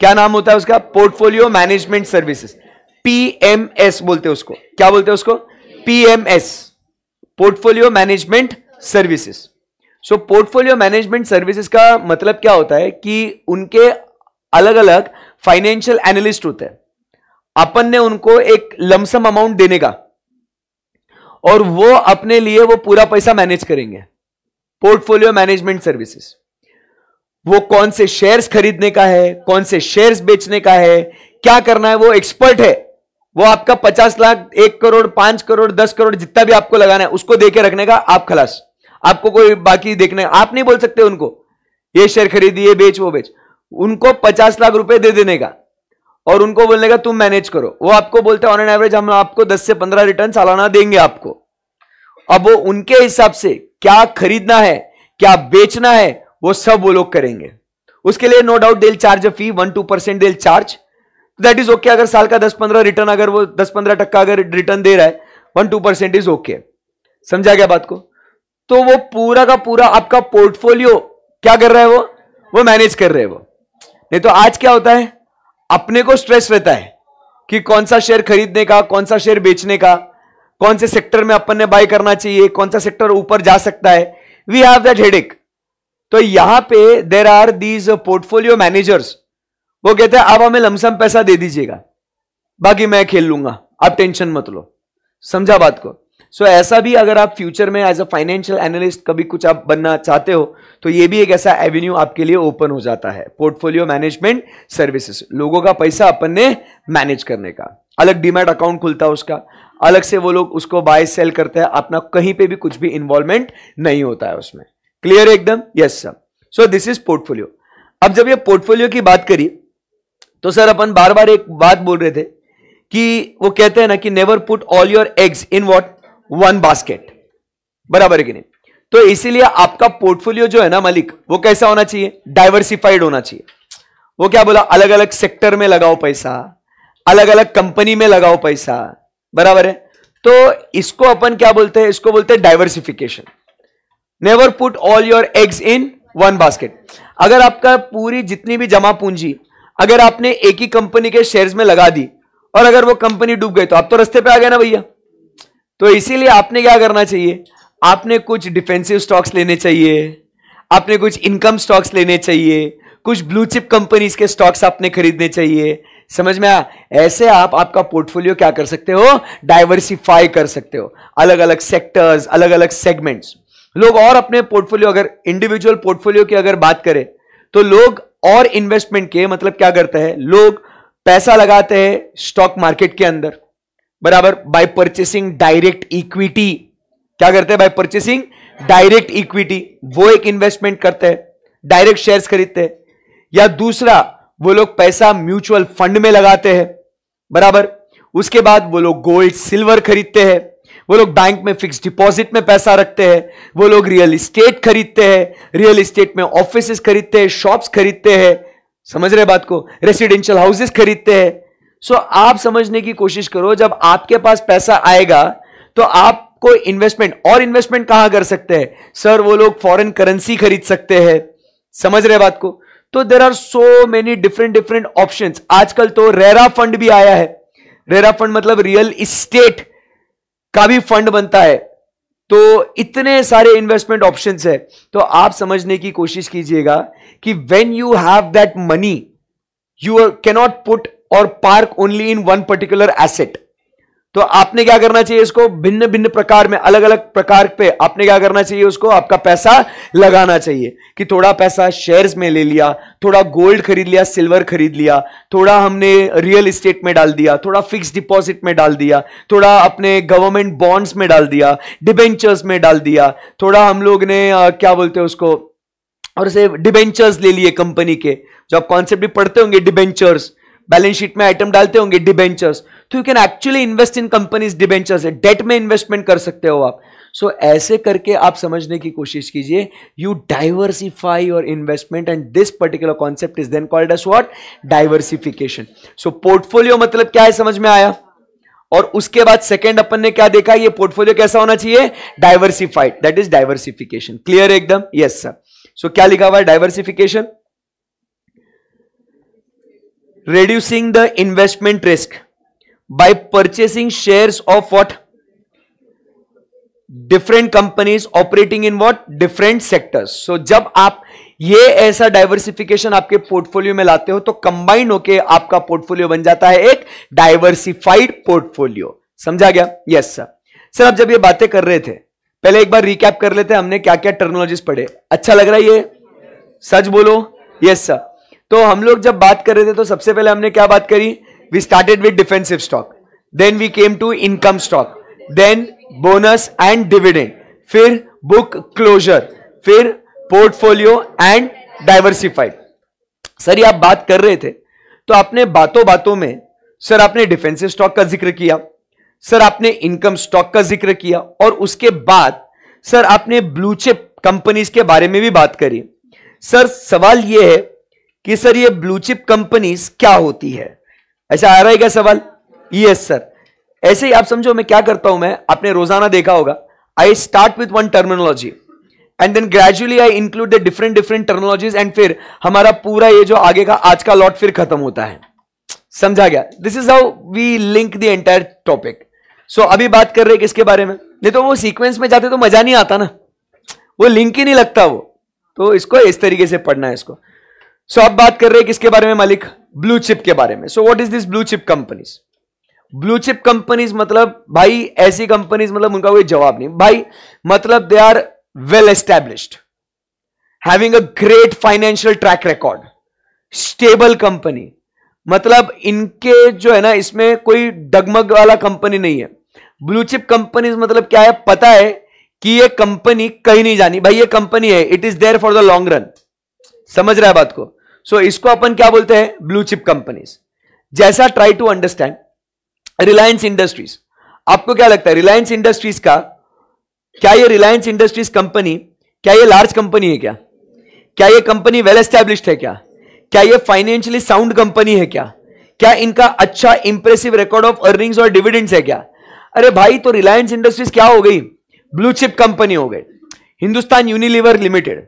क्या नाम होता है उसका पोर्टफोलियो मैनेजमेंट सर्विसेज पीएमएस बोलते हैं उसको क्या बोलते हैं उसको PMS portfolio management services so portfolio management services का मतलब क्या होता है कि उनके अलग अलग फाइनेंशियल एनालिस्ट होते हैं अपन ने उनको एक लमसम अमाउंट देने का और वो अपने लिए वो पूरा पैसा मैनेज करेंगे पोर्टफोलियो मैनेजमेंट सर्विसेज वो कौन से शेयर्स खरीदने का है कौन से शेयर्स बेचने का है क्या करना है वो एक्सपर्ट है वो आपका पचास लाख एक करोड़ पांच करोड़ दस करोड़ जितना भी आपको लगाना है उसको देके रखने का आप खलास आपको कोई बाकी देखने आप नहीं बोल सकते उनको ये शेयर खरीदी ये बेच वो बेच उनको पचास लाख रुपए दे देने का और उनको बोलने का तुम मैनेज करो वो आपको बोलते हैं ऑन एन एवरेज हम आपको दस से पंद्रह रिटर्न सालाना देंगे आपको अब वो उनके हिसाब से क्या खरीदना है क्या बेचना है वो सब वो लोग करेंगे उसके लिए no doubt they'll charge a fee one two percent they'll charge that is okay अगर साल का दस पंद्रह रिटर्न अगर वो दस पंद्रह टक्का अगर रिटर्न दे रहा है one two percent is okay समझा गया बात को तो वो पूरा का पूरा आपका पोर्टफोलियो क्या कर रहा है वो वो मैनेज कर रहे हैं वो नहीं तो आज क्या होता है अपने को स्ट्रेस रहता है कि कौन सा शेयर खरीदने का कौन सा शेयर बेचने का कौन से सेक्टर में अपन ने बाय करना चाहिए कौन सा सेक्टर ऊपर जा सकता है वी हैव दैट हेडेक तो यहां पे there are these portfolio managers वो कहते हैं आप हमें लमसम पैसा दे दीजिएगा बाकी मैं खेल लूंगा आप टेंशन मत लो समझा बात को सो so, ऐसा भी अगर आप फ्यूचर में एज अ फाइनेंशियल एनालिस्ट कभी कुछ आप बनना चाहते हो तो ये भी एक ऐसा एवेन्यू आपके लिए ओपन हो जाता है पोर्टफोलियो मैनेजमेंट सर्विसेज लोगों का पैसा अपन ने मैनेज करने का अलग डिमेट अकाउंट खुलता है उसका अलग से वो लोग उसको बाय सेल करते हैं अपना कहीं पे भी कुछ भी इन्वॉल्वमेंट नहीं होता है उसमें क्लियर एकदम yes sir so this is portfolio अब जब ये पोर्टफोलियो की बात करी तो सर अपन बार बार एक बात बोल रहे थे कि वो कहते हैं ना कि never put all your eggs in what one basket बराबर है कि नहीं तो इसीलिए आपका पोर्टफोलियो जो है ना मलिक वो कैसा होना चाहिए डाइवर्सिफाइड होना चाहिए वो क्या बोला अलग अलग सेक्टर में लगाओ पैसा अलग अलग कंपनी में लगाओ पैसा बराबर है तो इसको अपन क्या बोलते हैं इसको बोलते हैं diversification never put all your eggs in one basket अगर आपका पूरी जितनी भी जमा पूंजी अगर आपने एक ही कंपनी के शेयर्स में लगा दी और अगर वो कंपनी डूब गई तो आप तो रस्ते पे आ गए ना भैया तो इसीलिए आपने क्या करना चाहिए आपने कुछ डिफेंसिव स्टॉक्स लेने चाहिए आपने कुछ इनकम स्टॉक्स लेने चाहिए कुछ ब्लू चिप कंपनीज के स्टॉक्स आपने खरीदने चाहिए समझ में आया ऐसे आप आपका पोर्टफोलियो क्या कर सकते हो डाइवर्सिफाई कर सकते हो अलग अलग सेक्टर्स अलग अलग सेगमेंट्स लोग और अपने पोर्टफोलियो अगर इंडिविजुअल पोर्टफोलियो की अगर बात करें तो लोग और इन्वेस्टमेंट के मतलब क्या करते हैं लोग पैसा लगाते हैं स्टॉक मार्केट के अंदर बराबर बाय परचेसिंग डायरेक्ट इक्विटी क्या करते हैं बाय परचेसिंग डायरेक्ट इक्विटी वो एक इन्वेस्टमेंट करते हैं डायरेक्ट शेयर्स खरीदते हैं या दूसरा वो लोग पैसा म्यूचुअल फंड में लगाते हैं बराबर उसके बाद वो लोग गोल्ड सिल्वर खरीदते हैं वो लोग बैंक में फिक्स डिपॉजिट में पैसा रखते हैं वो लोग रियल इस्टेट खरीदते हैं रियल इस्टेट में ऑफिस खरीदते हैं शॉप्स खरीदते हैं समझ रहे बात को रेसिडेंशियल हाउसेस खरीदते हैं सो so, आप समझने की कोशिश करो जब आपके पास पैसा आएगा तो आपको इन्वेस्टमेंट और इन्वेस्टमेंट कहां कर सकते हैं सर वो लोग फॉरेन करेंसी खरीद सकते हैं समझ रहे बात को तो there are so many different different option आजकल तो रेरा फंड भी आया है रेरा फंड मतलब रियल इस्टेट का भी फंड बनता है तो इतने सारे इन्वेस्टमेंट ऑप्शन है तो आप समझने की कोशिश कीजिएगा कि when you have that money you cannot put और park only in one particular asset तो आपने क्या करना चाहिए इसको भिन्न भिन्न प्रकार में अलग अलग प्रकार पे आपने क्या करना चाहिए उसको आपका पैसा लगाना चाहिए कि थोड़ा पैसा शेयर्स में ले लिया थोड़ा गोल्ड खरीद लिया सिल्वर खरीद लिया थोड़ा हमने रियल इस्टेट में डाल दिया थोड़ा फिक्स डिपॉजिट में डाल दिया थोड़ा अपने गवर्नमेंट बॉन्ड्स में डाल दिया डिबेंचर्स में डाल दिया थोड़ा हम लोग ने क्या बोलते हैं उसको और से डिबेंचर्स ले लिए कंपनी के जो आप कॉन्सेप्ट भी पढ़ते होंगे डिबेंचर्स बैलेंस शीट में आइटम डालते होंगे डिबेंचर्स तो you can actually invest in companies debentures debt में इन्वेस्टमेंट कर सकते हो आप सो so, ऐसे करके आप समझने की कोशिश कीजिए you diversify your investment and this particular concept is then called as what diversification so portfolio मतलब क्या है समझ में आया और उसके बाद सेकेंड अपन ने क्या देखा ये पोर्टफोलियो कैसा होना चाहिए diversified that is diversification clear एकदम यस सर सो क्या लिखा हुआ है diversification reducing the investment risk by purchasing shares of what different companies operating in what different sectors so जब आप ये ऐसा डायवर्सिफिकेशन आपके पोर्टफोलियो में लाते हो तो कंबाइन होके आपका पोर्टफोलियो बन जाता है एक डाइवर्सिफाइड पोर्टफोलियो समझा गया यस सर सर आप जब ये बातें कर रहे थे पहले एक बार रिकैप कर लेते हैं हमने क्या क्या टर्मोलॉजीज पढ़े अच्छा लग रहा है ये सच बोलो यस सर तो हम लोग जब बात कर रहे थे तो सबसे पहले हमने क्या बात करी we started with defensive stock then we came to income stock then bonus and dividend फिर बुक क्लोजर फिर पोर्टफोलियो एंड डाइवर्सिफाइड सर ये आप बात कर रहे थे तो आपने बातों बातों में सर आपने डिफेंसिव स्टॉक का जिक्र किया सर आपने इनकम स्टॉक का जिक्र किया और उसके बाद सर आपने ब्लू चिप कंपनीज के बारे में भी बात करी सर सवाल यह है कि सर ये ब्लू चिप कंपनीज क्या होती है ऐसा आ रहा है क्या सवाल यस सर ऐसे ही आप समझो मैं क्या करता हूं मैं आपने रोजाना देखा होगा I start with one terminology and then gradually I include the different different terminologies and फिर हमारा पूरा ये जो आगे का आज का लॉट फिर खत्म होता है समझा गया this is how we link the entire topic so अभी बात कर रहे हैं किसके बारे में नहीं तो वो सीक्वेंस में जाते तो मजा नहीं आता ना वो लिंक ही नहीं लगता वो तो इसको इस तरीके से पढ़ना है इसको सो so, अब बात कर रहे हैं किसके बारे में मालिक ब्लू चिप के बारे में so what is this blue chip companies blue chip companies मतलब भाई ऐसी कंपनीज मतलब उनका कोई जवाब नहीं भाई मतलब they are well established having a great financial track record stable company मतलब इनके जो है ना इसमें कोई डगमग वाला कंपनी नहीं है ब्लू चिप कंपनीज मतलब क्या है पता है कि ये कंपनी कहीं नहीं जानी भाई ये कंपनी है it is there for the long run समझ रहा है बात को सो so, इसको अपन क्या बोलते हैं ब्लू चिप कंपनीज जैसा try to understand Reliance industries आपको क्या लगता है रिलायंस इंडस्ट्रीज का क्या ये रिलायंस इंडस्ट्रीज कंपनी क्या ये लार्ज कंपनी है क्या क्या ये कंपनी वेल एस्टैब्लिश्ड है क्या क्या ये फाइनेंशियली साउंड कंपनी है क्या क्या इनका अच्छा इंप्रेसिव रिकॉर्ड ऑफ अर्निंग्स और डिविडेंड्स है क्या अरे भाई तो रिलायंस इंडस्ट्रीज क्या हो गई ब्लू चिप कंपनी हो गई हिंदुस्तान यूनिलीवर लिमिटेड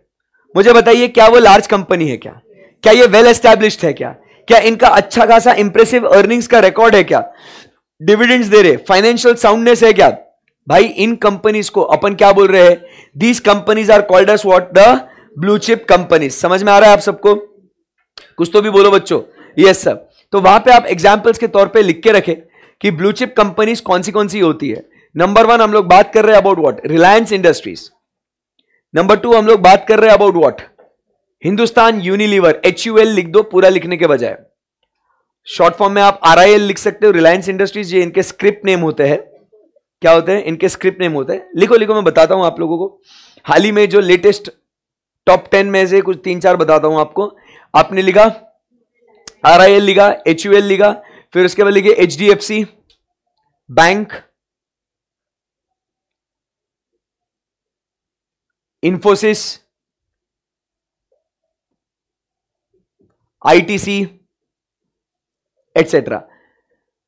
मुझे बताइए क्या वो लार्ज कंपनी है क्या क्या ये वेल एस्टैब्लिश है क्या क्या इनका अच्छा खासा इंप्रेसिव अर्निंग्स का रिकॉर्ड है क्या डिविडेंड्स दे रहे फाइनेंशियल साउंडनेस है क्या भाई इन कंपनीज को अपन क्या बोल रहे हैं these companies are called as what the blue chip companies समझ में आ रहा है आप सबको कुछ तो भी बोलो बच्चों यस सर तो वहां पे आप एग्जाम्पल्स के तौर पे लिख के रखें कि ब्लू चिप कंपनीज कौन सी कौन सी होती है नंबर वन हम लोग बात कर रहे हैं about what Reliance industries number two हम लोग बात कर रहे हैं about what Hindustan Unilever H U L लिख दो पूरा लिखने के बजाय शॉर्ट फॉर्म में आप आर आई एल लिख सकते हो रिलायंस इंडस्ट्रीज ये इनके स्क्रिप्ट नेम होते हैं क्या होते हैं इनके स्क्रिप्ट नेम होते हैं लिखो लिखो मैं बताता हूं आप लोगों को हाल ही में जो लेटेस्ट टॉप टेन में से कुछ तीन चार बताता हूं आपको आपने लिखा आर आई एल लिखा एच यू एल लिखा फिर उसके बाद लिखे H D F C bank Infosys ITC etcetera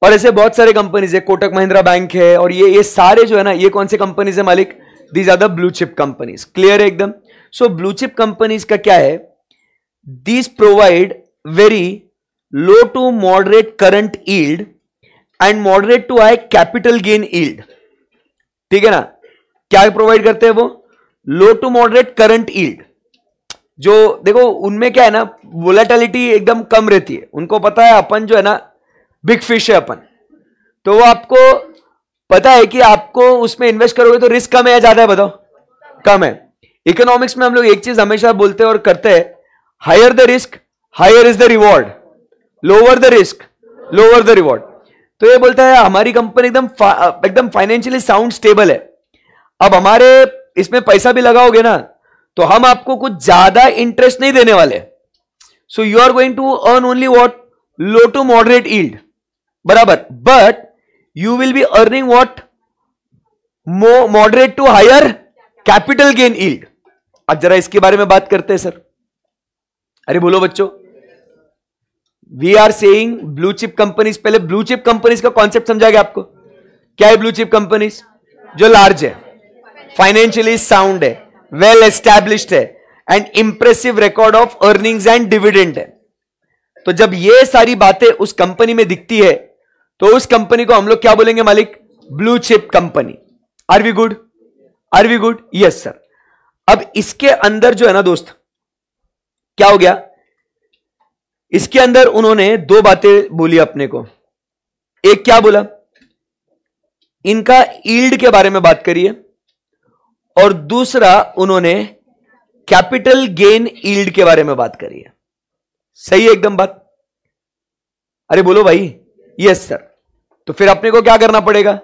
और ऐसे बहुत सारे कंपनीज है कोटक महिंद्रा बैंक है और ये ये सारे जो है ना ये कौन से कंपनीज है मालिक these are the blue chip companies clear है एकदम सो ब्लू चिप कंपनीज का क्या है these provide very low to moderate current yield and moderate to high capital gain yield ठीक है ना क्या प्रोवाइड करते हैं वो low to moderate current yield जो देखो उनमें क्या है ना वोलेटिलिटी एकदम कम रहती है उनको पता है अपन जो है ना बिग फिश है अपन तो वो आपको पता है कि आपको उसमें इन्वेस्ट करोगे तो रिस्क कम है या ज्यादा है बताओ कम है इकोनॉमिक्स में हम लोग एक चीज हमेशा बोलते हैं और करते हैं higher the risk higher is the reward lower the risk lower the reward तो ये बोलता है हमारी कंपनी एकदम एकदम फाइनेंशियली साउंड स्टेबल है अब हमारे इसमें पैसा भी लगाओगे ना तो हम आपको कुछ ज्यादा इंटरेस्ट नहीं देने वाले so you are going to earn only what low to moderate yield बराबर but you will be earning what mo moderate to higher capital gain yield अब जरा इसके बारे में बात करते हैं सर अरे बोलो बच्चों we are saying blue chip companies पहले ब्लू चिप कंपनीज का कॉन्सेप्ट समझा गया आपको क्या है ब्लू चिप कंपनीज जो लार्ज है फाइनेंशियली साउंड है वेल एस्टैब्लिश्ड है and impressive record of earnings and dividend है तो जब ये सारी बातें उस कंपनी में दिखती है तो उस कंपनी को हम लोग क्या बोलेंगे मालिक blue chip company are we good are we good yes sir अब इसके अंदर जो है ना दोस्त क्या हो गया इसके अंदर उन्होंने दो बातें बोली अपने को एक क्या बोला इनका ईल्ड के बारे में बात करिए और दूसरा उन्होंने कैपिटल गेन ईल्ड के बारे में बात करी है सही है एकदम बात अरे बोलो भाई यस सर तो फिर अपने को क्या करना पड़ेगा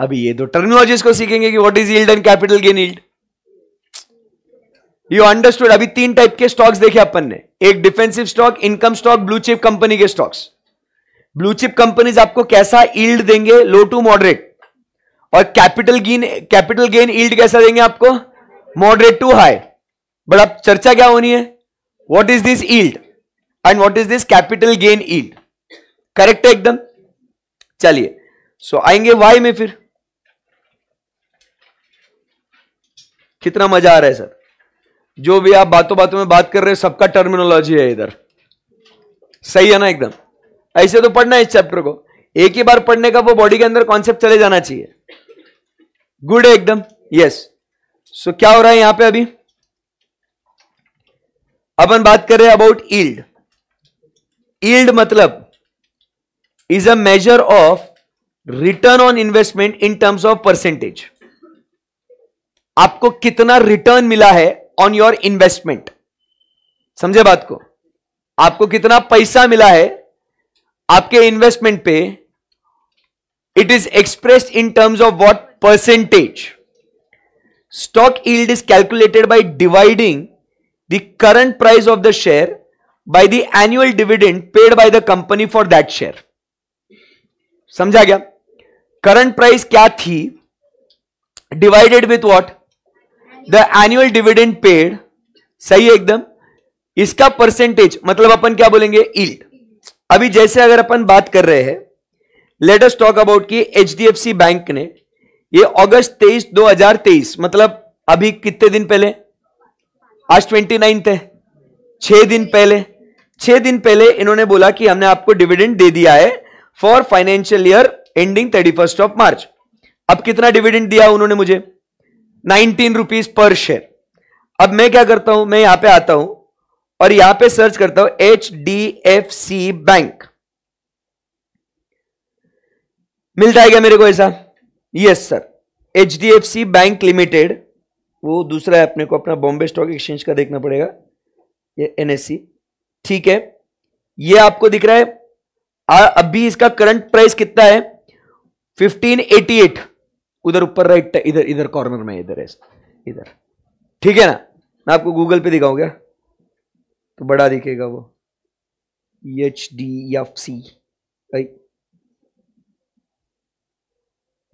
अभी ये दो तो टर्मिनोलॉजीज को सीखेंगे कि what is yield and capital gain yield you understood अभी तीन टाइप के स्टॉक्स देखे अपन ने एक defensive stock income stock blue chip company के स्टॉक्स ब्लू चिप कंपनीज आपको कैसा ईल्ड देंगे लो टू मॉडरेट और capital gain capital gain yield कैसा देंगे आपको मॉडरेट टू हाई बट अब चर्चा क्या होनी है what is this yield and what is this capital gain yield correct है एकदम चलिए सो so, आएंगे वाई में फिर कितना मजा आ रहा है सर जो भी आप बातों बातों में बात कर रहे हो सबका टर्मिनोलॉजी है इधर सही है ना एकदम ऐसे तो पढ़ना है इस चैप्टर को एक ही बार पढ़ने का वो बॉडी के अंदर कॉन्सेप्ट चले जाना चाहिए गुड है एकदम यस सो क्या हो रहा है यहां पे अभी अपन बात कर रहे हैं अबाउट ईल्ड ईल्ड मतलब is a measure of return on investment in terms of percentage आपको कितना रिटर्न मिला है ऑन योर इन्वेस्टमेंट समझे बात को आपको कितना पैसा मिला है आपके इन्वेस्टमेंट पे it is expressed in terms of what percentage. Stock yield is calculated by dividing the current price of the share by the annual dividend paid by the company for that share. समझा गया current price क्या थी divided with what the annual dividend paid सही है एकदम इसका percentage मतलब अपन क्या बोलेंगे ईल्ड अभी जैसे अगर अपन बात कर रहे हैं लेटेस्ट टॉक अबाउट की एच बैंक ने ये अगस्त 23 2023 मतलब अभी कितने दिन पहले आज ट्वेंटी नाइन्थ है छह दिन पहले छह दिन पहले इन्होंने बोला कि हमने आपको डिविडेंड दे दिया है for financial year ending thirty first of March अब कितना डिविडेंड दिया उन्होंने मुझे नाइनटीन रुपीज पर शेयर अब मैं क्या करता हूं मैं यहां पे आता हूं और यहां पे सर्च करता हूं H D F C bank मिल जाएगा मेरे को ऐसा yes sir H D F C bank limited वो दूसरा है अपने को अपना बॉम्बे स्टॉक एक्सचेंज का देखना पड़ेगा ये सी e. ठीक है ये आपको दिख रहा है आ, अभी इसका करंट प्राइस कितना है 1588 उधर ऊपर राइट इधर इधर कॉर्नर में इधर है इधर ठीक है ना मैं आपको गूगल पे दिखाऊं क्या तो बड़ा दिखेगा वो H D F C right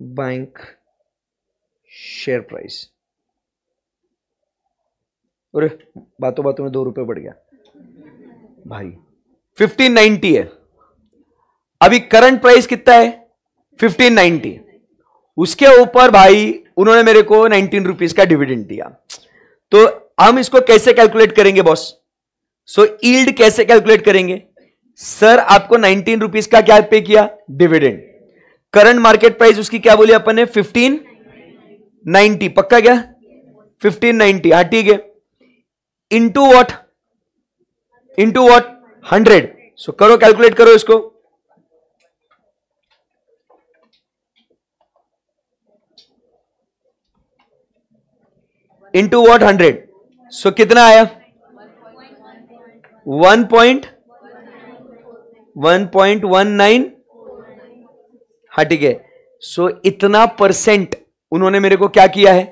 bank share price अरे बातों बातों में दो रुपए बढ़ गया भाई 1590 है अभी करंट प्राइस कितना है 1590 उसके ऊपर भाई उन्होंने मेरे को नाइनटीन रुपीज का डिविडेंड दिया तो हम इसको कैसे कैलकुलेट करेंगे बॉस सो so, ईल्ड कैसे कैलकुलेट करेंगे सर आपको नाइनटीन रुपीज का क्या पे किया डिविडेंड करंट मार्केट प्राइस उसकी क्या बोली अपन ने फिफ्टीन नाइनटी पक्का क्या फिफ्टीन नाइनटी हाँ ठीक है into what into what hundred so करो कैलकुलेट करो इसको इंटू वॉट हंड्रेड सो कितना आया one point one point one nine हट गए सो इतना परसेंट उन्होंने मेरे को क्या किया है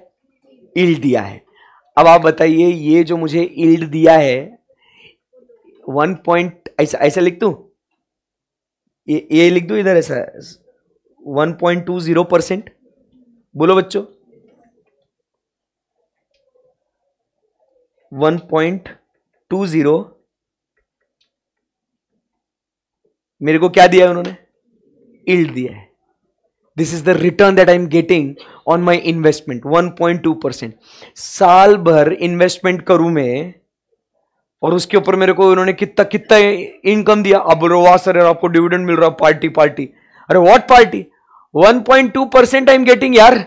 इल्ड दिया है अब आप बताइए ये जो मुझे इल्ड दिया है वन पॉइंट ऐसा ऐसा लिख दू ये ये लिख दू इधर ऐसा one point two zero percent बोलो बच्चों वन पॉइंट टू जीरो मेरे को क्या दिया है उन्होंने इल्ड दिया है this is the return that I am getting on my investment 1.2 percent साल भर इन्वेस्टमेंट करूं मैं और उसके ऊपर मेरे को उन्होंने कितना कितना इनकम दिया अब बोलो वाह सर आपको डिविडेंड मिल रहा है पार्टी पार्टी अरे what party 1.2 percent I am getting यार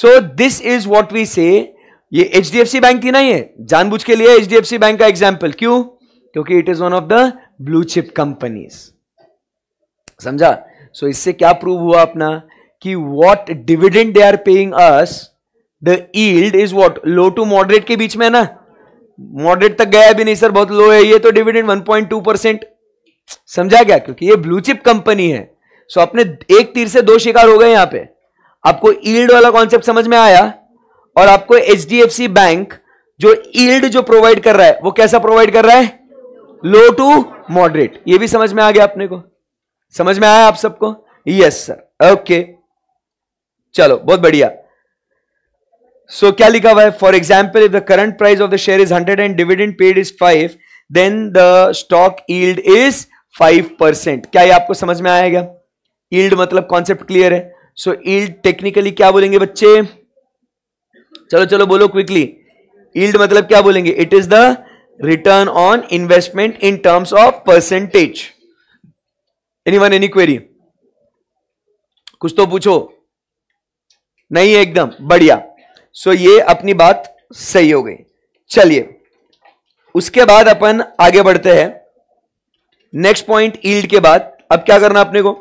so this is what we say ये H D F C bank थी ना ये जानबूझ के लिए H D F C bank का एग्जाम्पल क्यों क्योंकि it is one of the blue chip companies समझा सो so, इससे क्या प्रूव हुआ अपना कि what dividend they are paying us the yield is what low to moderate के बीच में ना मॉडरेट तक गया भी नहीं सर बहुत लो है ये तो डिविडेंड 1.2 परसेंट समझा क्या क्योंकि ये ब्लू चिप कंपनी है सो so, अपने एक तीर से दो शिकार हो गए यहां पे आपको ईल्ड वाला कॉन्सेप्ट समझ में आया और आपको एच बैंक जो ईल्ड जो प्रोवाइड कर रहा है वो कैसा प्रोवाइड कर रहा है लो टू मॉडरेट ये भी समझ में आ गया अपने को समझ में आया आप सबको यस सर ओके चलो बहुत बढ़िया सो so, क्या लिखा हुआ है for example if the current price of the share is hundred and dividend paid is five then the stock yield is five percent क्या ये आपको समझ में आएगा ईल्ड मतलब कॉन्सेप्ट क्लियर है सो ईल्ड टेक्निकली क्या बोलेंगे बच्चे चलो चलो बोलो क्विकली ईल्ड मतलब क्या बोलेंगे it is the return on investment in terms of percentage anyone any query कुछ तो पूछो नहीं एकदम बढ़िया सो so, ये अपनी बात सही हो गई चलिए उसके बाद अपन आगे बढ़ते हैं नेक्स्ट पॉइंट ईल्ड के बाद अब क्या करना अपने को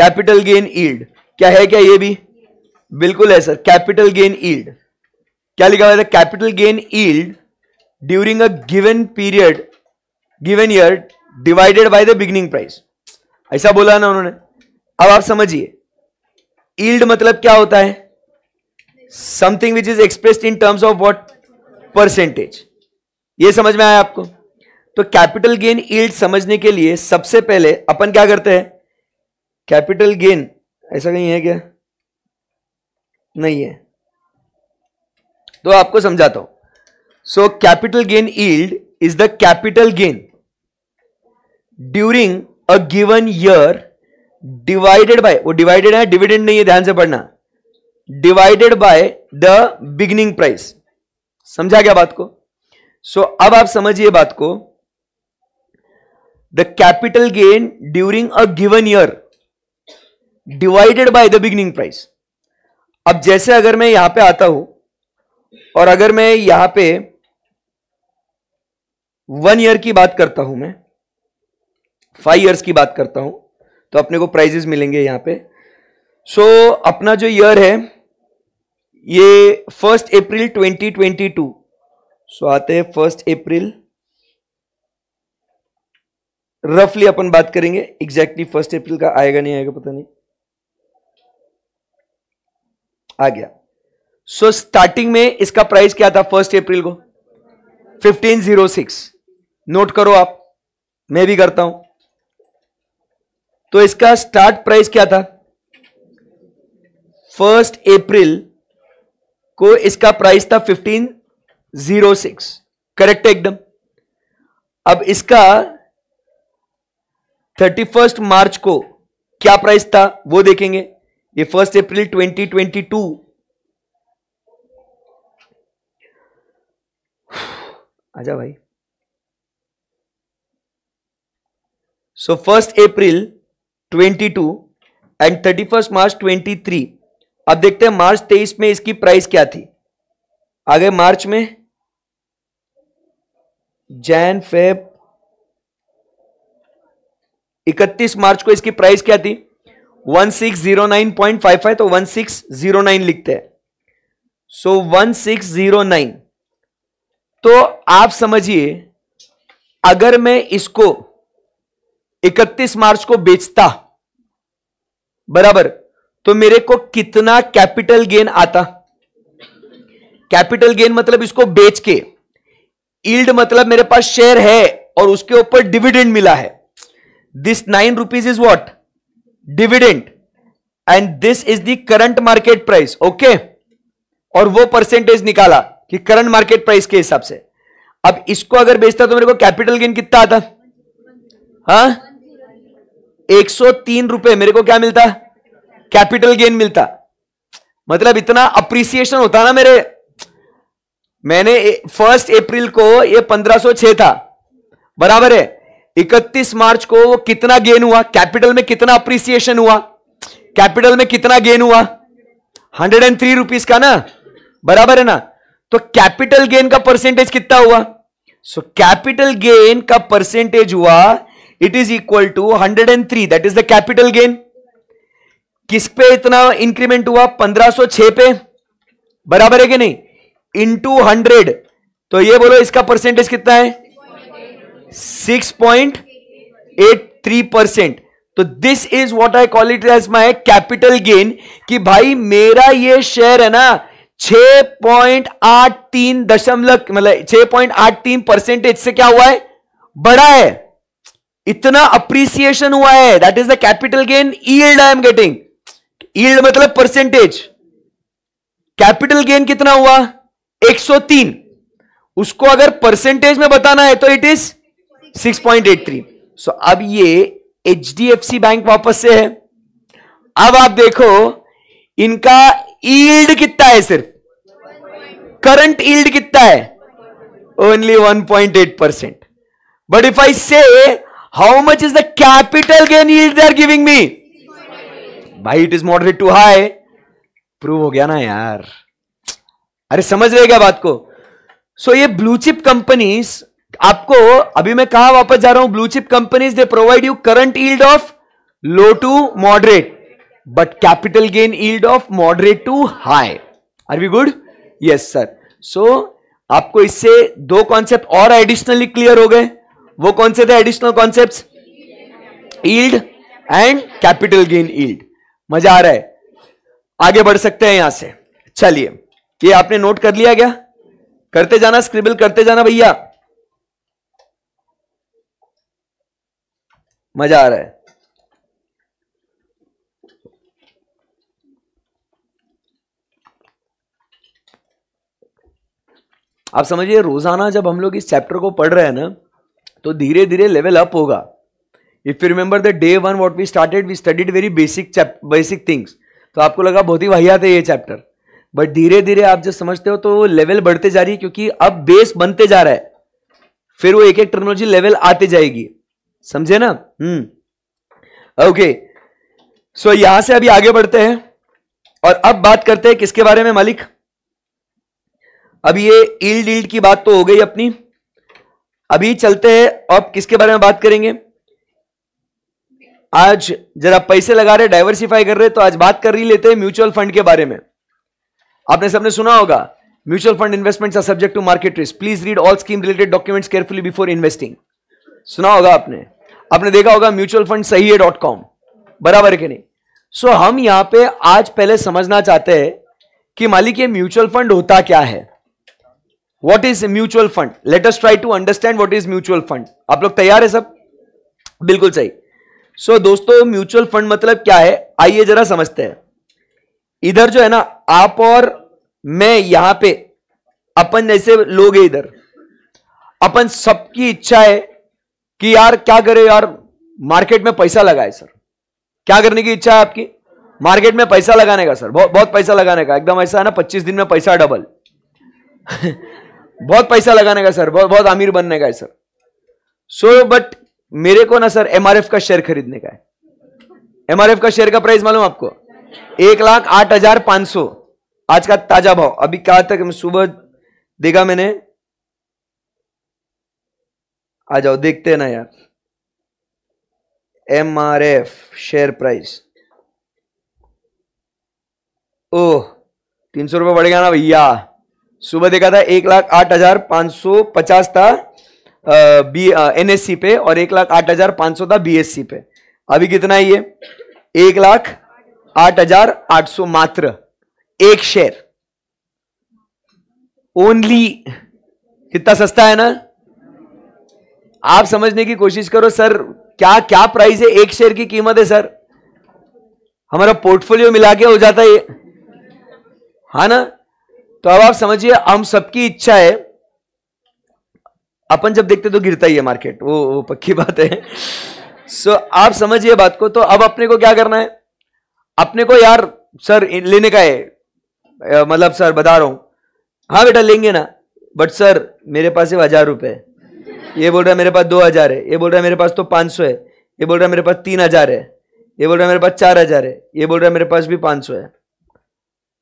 कैपिटल गेन ईल्ड क्या है क्या ये भी बिल्कुल है सर कैपिटल गेन ईल्ड क्या लिखा हुआ था capital gain yield during a given period given year divided by the beginning price ऐसा बोला ना उन्होंने अब आप समझिए ईल्ड मतलब क्या होता है something which is expressed in terms of what percentage ये समझ में आया आपको तो कैपिटल गेन ईल्ड समझने के लिए सबसे पहले अपन क्या करते हैं कैपिटल गेन ऐसा कहीं है क्या नहीं है तो आपको समझाता हूं so capital gain yield is the capital gain during a given year divided by वो डिवाइडेड है डिविडेंड नहीं है ध्यान से पढ़ना divided by the beginning price समझा गया बात को सो so, अब आप समझिए बात को the capital gain during a given year divided by the beginning price अब जैसे अगर मैं यहां पे आता हूं और अगर मैं यहां पे वन ईयर की बात करता हूं मैं फाइव ईयर्स की बात करता हूँ तो अपने को प्राइजेस मिलेंगे यहाँ पे सो so, अपना जो ईयर है ये फर्स्ट अप्रैल 2022 सो so, आते हैं फर्स्ट अप्रैल रफली अपन बात करेंगे एग्जैक्टली फर्स्ट अप्रैल का आएगा नहीं आएगा पता नहीं आ गया सो so, स्टार्टिंग में इसका प्राइस क्या था फर्स्ट अप्रैल को 1506 नोट करो आप मैं भी करता हूं तो इसका स्टार्ट प्राइस क्या था फर्स्ट अप्रैल को इसका प्राइस था फिफ्टीन जीरो सिक्स करेक्ट है एकदम अब इसका थर्टी फर्स्ट मार्च को क्या प्राइस था वो देखेंगे ये first April twenty twenty two आजा भाई so first April twenty two and thirty first March twenty three अब देखते हैं मार्च तेईस में इसकी प्राइस क्या थी आगे मार्च में जैन फेब इकतीस मार्च को इसकी प्राइस क्या थी 1609.55 तो 1609 लिखते हैं सो so, 1609 तो आप समझिए अगर मैं इसको इकतीस मार्च को बेचता बराबर तो मेरे को कितना कैपिटल गेन आता कैपिटल गेन मतलब इसको बेच के ईल्ड मतलब मेरे पास शेयर है और उसके ऊपर डिविडेंड मिला है this nine rupees is what dividend and this is the current market price okay और वो परसेंटेज निकाला कि करंट मार्केट प्राइस के हिसाब से अब इसको अगर बेचता तो मेरे को कैपिटल गेन कितना आता हा एक सौ तीन रुपए मेरे को क्या मिलता कैपिटल गेन मिलता मतलब इतना अप्रिसिएशन होता ना मेरे मैंने फर्स्ट अप्रैल को ये पंद्रह सो छह था बराबर है इकतीस मार्च को वो कितना गेन हुआ कैपिटल में कितना अप्रिसिएशन हुआ कैपिटल में कितना गेन हुआ हंड्रेड एंड थ्री रुपीज का ना बराबर है ना तो कैपिटल गेन का परसेंटेज कितना हुआ सो कैपिटल गेन का परसेंटेज हुआ it is equal to 103 that is the capital gain किस पे इतना इंक्रीमेंट हुआ 1506 पे बराबर है कि नहीं इनटू 100 तो ये बोलो इसका परसेंटेज कितना है 6.83 परसेंट तो this is what I call it as my capital gain कि भाई मेरा ये शेयर है ना 6.83 दशमलव मतलब 6.83 परसेंटेज से क्या हुआ है बड़ा है इतना अप्रिसिएशन हुआ है that is the capital gain yield I am getting yield मतलब परसेंटेज कैपिटल गेन कितना हुआ 103 उसको अगर परसेंटेज में बताना है तो इट इज 6.83 सो अब ये एच बैंक वापस से है अब आप देखो इनका ईल्ड कितना है सिर्फ करंट ईल्ड कितना है only 1.8 percent but if I say how much is the capital gain yield they are giving me भाई it is moderate to high prove हो गया ना यार अरे समझ रहे क्या बात को सो so, ये ब्लू चिप कंपनीज आपको अभी मैं कहा वापस जा रहा हूं blue chip companies they provide you current yield of low to moderate but capital gain yield of moderate to high are we good yes sir so आपको इससे दो कॉन्सेप्ट और एडिशनली क्लियर हो गए वो कौन से थे additional concept yield and capital gain yield मजा आ रहा है आगे बढ़ सकते हैं यहां से चलिए ये आपने नोट कर लिया क्या करते जाना स्क्रिबल करते जाना भैया मजा आ रहा है आप समझिए रोजाना जब हम लोग इस चैप्टर को पढ़ रहे हैं ना तो धीरे धीरे लेवल अप होगा if you remember the day one what we started we studied very basic basic things तो आपको लगा बहुत ही वाहियात है ये चैप्टर बट धीरे धीरे आप जब समझते हो तो लेवल बढ़ते जा रही है क्योंकि अब बेस बनते जा रहा है फिर वो एक एक टर्मिनोलॉजी लेवल आते जाएगी समझे ना हम्म ओके सो यहां से अभी आगे बढ़ते हैं और अब बात करते हैं किसके बारे में मालिक अब ये इल्ड इल्ड की बात तो हो गई अपनी अभी चलते हैं अब किसके बारे में बात करेंगे आज जरा पैसे लगा रहे डाइवर्सिफाई कर रहे तो आज बात कर ही लेते हैं म्यूचुअल फंड के बारे में आपने सबने सुना होगा mutual fund investment are subject to market risk please read all scheme related documents carefully before investing सुना होगा आपने आपने देखा होगा म्यूचुअल फंड सही है डॉट कॉम बराबर है कि नहीं सो so, हम यहां पे आज पहले समझना चाहते हैं कि मालिक ये म्यूचुअल फंड होता क्या है what is mutual fund let try to understand what is mutual fund आप लोग तैयार है सब बिल्कुल सही सो so, दोस्तों म्यूचुअल फंड मतलब क्या है आइए जरा समझते हैं इधर जो है ना आप और मैं यहां पे अपन जैसे लोग हैं इधर अपन सबकी इच्छा है कि यार क्या करे यार मार्केट में पैसा लगाए सर क्या करने की इच्छा है आपकी मार्केट में पैसा लगाने का सर बहुत बहुत पैसा लगाने का एकदम ऐसा है ना पच्चीस दिन में पैसा डबल बहुत पैसा लगाने का सर बहुत बहुत आमिर बनने का है सर सो so, बट मेरे को ना सर एमआरएफ का शेयर खरीदने का है एमआरएफ का शेयर का प्राइस मालूम आपको एक लाख आठ हजार पांच सौ आज का ताजा भाव अभी क्या तक सुबह देखा मैंने आ जाओ देखते हैं ना यार M R F share price oh तीन सौ रुपये बढ़ गया ना भैया सुबह देखा था एक लाख आठ हजार पांच सौ पचास था बी एन एस सी पे और एक लाख आठ हजार पांच सौ था बी एस सी पे अभी कितना है ये एक लाख आठ हजार आठ सौ मात्र एक शेयर ओनली कितना सस्ता है ना आप समझने की कोशिश करो सर क्या क्या प्राइस है एक शेयर की कीमत है सर हमारा पोर्टफोलियो मिला के हो जाता है हा ना तो अब आप समझिए हम सबकी इच्छा है अपन जब देखते तो गिरता ही है मार्केट वो, वो पक्की बात है सो so, आप समझिए बात को तो अब अपने को क्या करना है अपने को यार सर लेने का है मतलब सर बता रहा हूं हाँ बेटा लेंगे ना बट सर मेरे पास सिर्फ हजार रुपए ये बोल रहा है मेरे पास दो हजार है ये बोल रहा है मेरे पास तो पांच सौ है ये बोल रहा है मेरे पास तीन हजार है ये बोल रहा है मेरे पास चार हजार है ये बोल रहा है मेरे पास भी पांच सौ है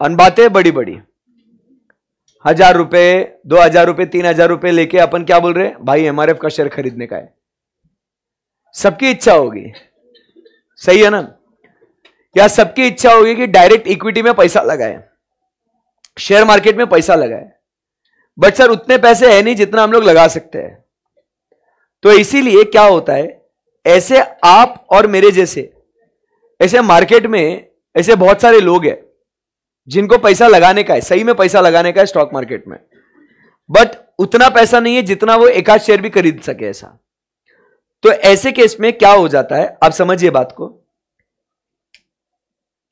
अन बातें बड़ी बड़ी हजार रुपए दो हजार रुपए तीन हजार रुपए लेके अपन क्या बोल रहे हैं भाई एमआरएफ का शेयर खरीदने का है सबकी इच्छा होगी सही है ना या सबकी इच्छा होगी कि डायरेक्ट इक्विटी में पैसा लगाए शेयर मार्केट में पैसा लगाए बट सर उतने पैसे है नहीं जितना हम लोग लगा सकते हैं तो इसीलिए क्या होता है ऐसे आप और मेरे जैसे ऐसे मार्केट में ऐसे बहुत सारे लोग हैं जिनको पैसा लगाने का है सही में पैसा लगाने का है स्टॉक मार्केट में बट उतना पैसा नहीं है जितना वो एक आध शेयर भी खरीद सके ऐसा तो ऐसे केस में क्या हो जाता है आप समझिए बात को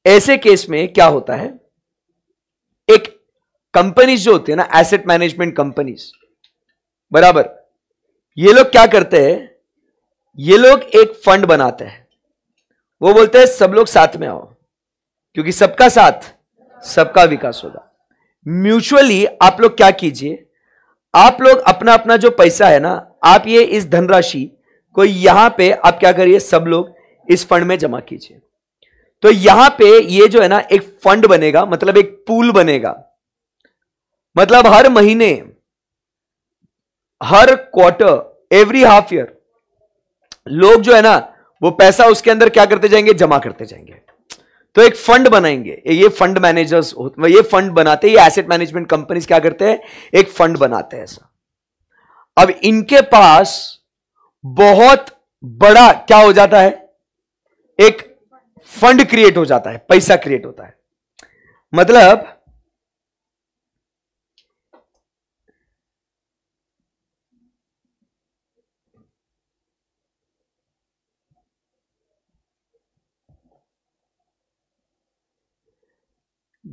ऐसे केस में क्या होता है एक कंपनीज जो होती है ना एसेट मैनेजमेंट कंपनीज बराबर ये लोग क्या करते हैं ये लोग एक फंड बनाते हैं वो बोलते हैं सब लोग साथ में आओ क्योंकि सबका साथ सबका विकास होगा म्यूचुअली आप लोग क्या कीजिए आप लोग अपना अपना जो पैसा है ना आप ये इस धनराशि को यहां पे आप क्या करिए सब लोग इस फंड में जमा कीजिए तो यहां पे ये जो है ना एक फंड बनेगा मतलब एक पूल बनेगा मतलब हर महीने हर क्वार्टर एवरी हाफ ईयर लोग जो है ना वो पैसा उसके अंदर क्या करते जाएंगे जमा करते जाएंगे तो एक फंड बनाएंगे ये फंड मैनेजर्स ये फंड बनाते हैं ये एसेट मैनेजमेंट कंपनीज क्या करते हैं एक फंड बनाते हैं ऐसा अब इनके पास बहुत बड़ा क्या हो जाता है एक फंड क्रिएट हो जाता है पैसा क्रिएट होता है मतलब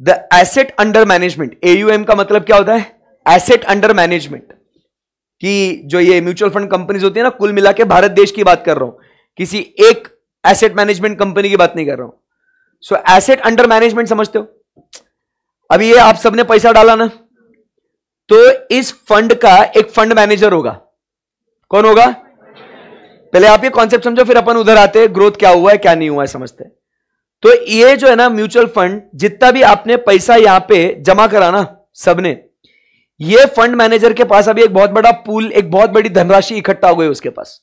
the asset under management AUM का मतलब क्या होता है एसेट अंडर मैनेजमेंट कि जो ये म्यूचुअल फंड कंपनीज होती है ना कुल मिला के भारत देश की बात कर रहा हूं किसी एक एसेट मैनेजमेंट कंपनी की बात नहीं कर रहा हूं सो एसेट अंडर मैनेजमेंट समझते हो अभी ये आप सबने पैसा डाला ना तो इस फंड का एक फंड मैनेजर होगा कौन होगा पहले आप ये कॉन्सेप्ट समझो फिर अपन उधर आते हैं ग्रोथ क्या हुआ है क्या नहीं हुआ है समझते हैं तो ये जो है ना म्यूचुअल फंड जितना भी आपने पैसा यहां पे जमा करा ना सबने ये फंड मैनेजर के पास अभी एक बहुत बड़ा पूल एक बहुत बड़ी धनराशि इकट्ठा हो गई उसके पास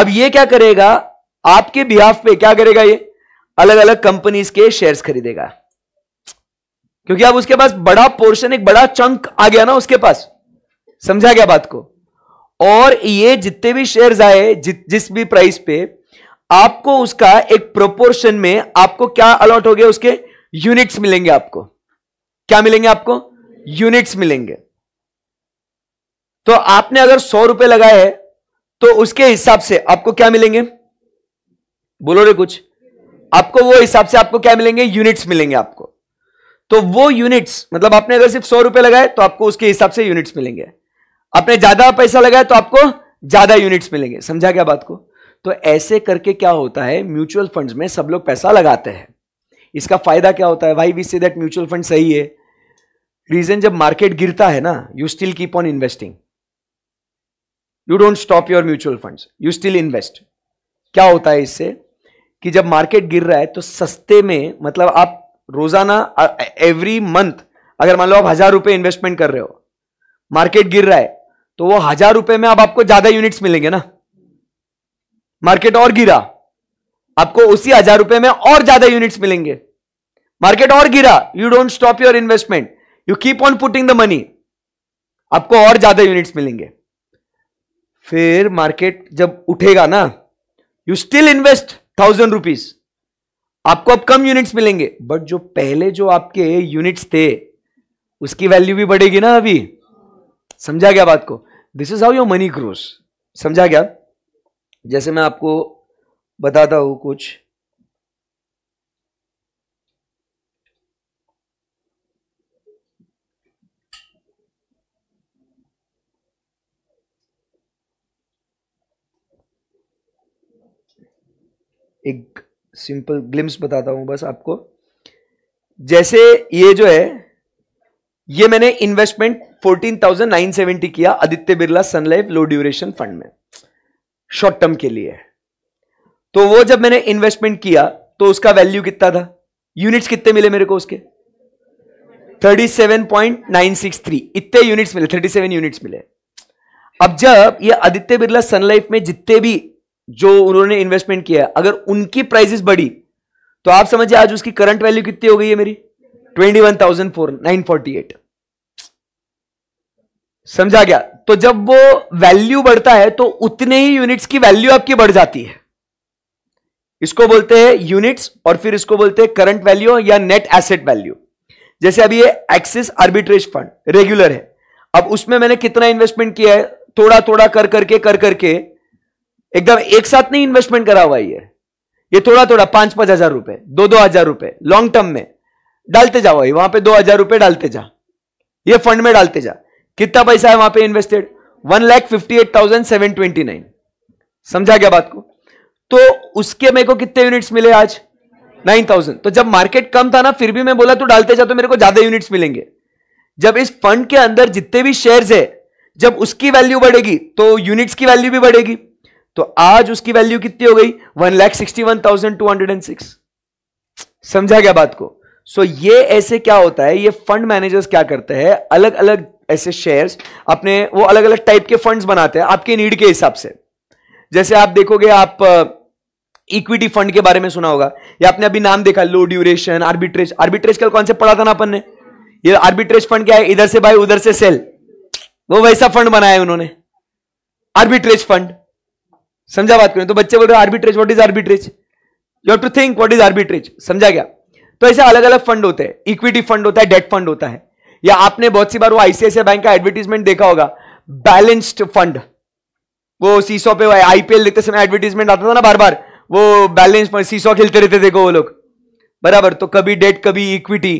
अब ये क्या करेगा आपके बिहाफ पे क्या करेगा ये अलग अलग कंपनीज के शेयर्स खरीदेगा क्योंकि अब उसके पास बड़ा पोर्शन एक बड़ा चंक आ गया ना उसके पास समझा गया बात को और ये जितने भी शेयर्स आए जि, जिस भी प्राइस पे आपको उसका एक प्रोपोर्शन में आपको क्या अलॉट हो गया उसके यूनिट्स मिलेंगे आपको क्या मिलेंगे आपको यूनिट्स मिलेंगे तो आपने अगर सौ रुपए लगाए हैं तो उसके हिसाब से आपको क्या मिलेंगे बोलो रे कुछ आपको वो हिसाब से आपको क्या मिलेंगे यूनिट्स मिलेंगे आपको तो वो यूनिट्स मतलब आपने अगर सिर्फ सौ रुपए लगाए तो आपको उसके हिसाब से यूनिट्स मिलेंगे आपने ज्यादा पैसा लगाया तो आपको ज्यादा यूनिट्स मिलेंगे समझा क्या बात को तो ऐसे करके क्या होता है म्यूचुअल फंड्स में सब लोग पैसा लगाते हैं इसका फायदा क्या होता है भाई we say that mutual fund सही है रीजन जब मार्केट गिरता है ना you still keep on investing you don't stop your mutual fund you still invest क्या होता है इससे कि जब मार्केट गिर रहा है तो सस्ते में मतलब आप रोजाना एवरी मंथ अगर मान लो आप हजार रुपए इन्वेस्टमेंट कर रहे हो मार्केट गिर रहा है तो वो हजार रुपए में अब आपको ज्यादा यूनिट्स मिलेंगे ना मार्केट और गिरा आपको उसी हजार रुपए में और ज्यादा यूनिट्स मिलेंगे मार्केट और गिरा you don't stop your investment you keep on putting the money आपको और ज्यादा यूनिट्स मिलेंगे फिर मार्केट जब उठेगा ना you still invest thousand rupees आपको अब कम यूनिट्स मिलेंगे बट जो पहले जो आपके यूनिट्स थे उसकी वैल्यू भी बढ़ेगी ना अभी समझा गया बात को this is how your money grows समझा गया जैसे मैं आपको बताता हूं कुछ एक सिंपल ग्लिम्स बताता हूं बस आपको जैसे ये जो है ये मैंने इन्वेस्टमेंट 14,970 किया Aditya Birla Sun Life low duration fund में शॉर्ट टर्म के लिए तो वो जब मैंने इन्वेस्टमेंट किया तो उसका वैल्यू कितना था यूनिट्स कितने मिले मेरे को उसके 37.963 इतने यूनिट्स मिले 37 यूनिट्स मिले अब जब ये आदित्य बिरला सनलाइफ में जितने भी जो उन्होंने इन्वेस्टमेंट किया अगर उनकी प्राइसेस बढ़ी तो आप समझिए आज उसकी करंट वैल्यू कितनी हो गई है मेरी twenty one thousand four nine forty eight समझा गया तो जब वो वैल्यू बढ़ता है तो उतने ही यूनिट्स की वैल्यू आपकी बढ़ जाती है इसको बोलते हैं यूनिट्स और फिर इसको बोलते हैं करंट वैल्यू या नेट एसेट वैल्यू जैसे अभी ये एक्सिस आर्बिट्रेज फंड रेगुलर है अब उसमें मैंने कितना इन्वेस्टमेंट किया है थोड़ा थोड़ा कर करके कर करके एकदम एक साथ नहीं इन्वेस्टमेंट करा हुआ ये ये थोड़ा थोड़ा पांच पांच हजार रुपए दो दो हजार रुपए लॉन्ग टर्म में डालते जाओ वहां पे दो हजार रुपए डालते जा ये फंड में डालते जा कितना पैसा है वहां पे invested one lakh fifty eight thousand seven twenty nine समझा गया बात को तो उसके मेरे को कितने यूनिट्स मिले आज नाइन थाउजेंड तो जब मार्केट कम था ना फिर भी मैं बोला तो डालते जा तो मेरे को ज्यादा यूनिट्स मिलेंगे जब इस फंड के अंदर जितने भी शेयर्स है जब उसकी वैल्यू बढ़ेगी तो यूनिट्स की वैल्यू भी बढ़ेगी तो आज उसकी वैल्यू कितनी हो गई one lakh sixty one thousand two hundred and six समझा गया बात को सो so, ये ऐसे क्या होता है ये फंड मैनेजर्स क्या करते हैं अलग अलग ऐसे शेयर्स अपने वो अलग अलग टाइप के फंड्स बनाते हैं आपके नीड के हिसाब से जैसे आप देखोगे आप इक्विटी uh, फंड के बारे में सुना होगा या आपने अभी नाम देखा लो ड्यूरेशन आर्बिट्रेज आर्बिट्रेज का से पढ़ा था ना अपन ने ये आर्बिट्रेज फंड क्या है इधर से बाय उधर से सेल वो वैसा फंड बनाया है उन्होंने आर्बिट्रेज फंड समझा बात करें तो बच्चे बोल रहे arbitrage what is arbitrage you have to think what is arbitrage समझा गया तो ऐसे अलग अलग फंड होते हैं इक्विटी फंड होता है डेट फंड होता है या आपने बहुत सी बार वो आईसीआईसीआई बैंक का एडवर्टीजमेंट देखा होगा बैलेंस्ड फंड वो सीसो पे आईपीएल देखते समय एडवर्टीजमेंट आता था ना बार बार वो बैलेंस सीसो खेलते रहते देखो वो लोग बराबर तो कभी डेट कभी इक्विटी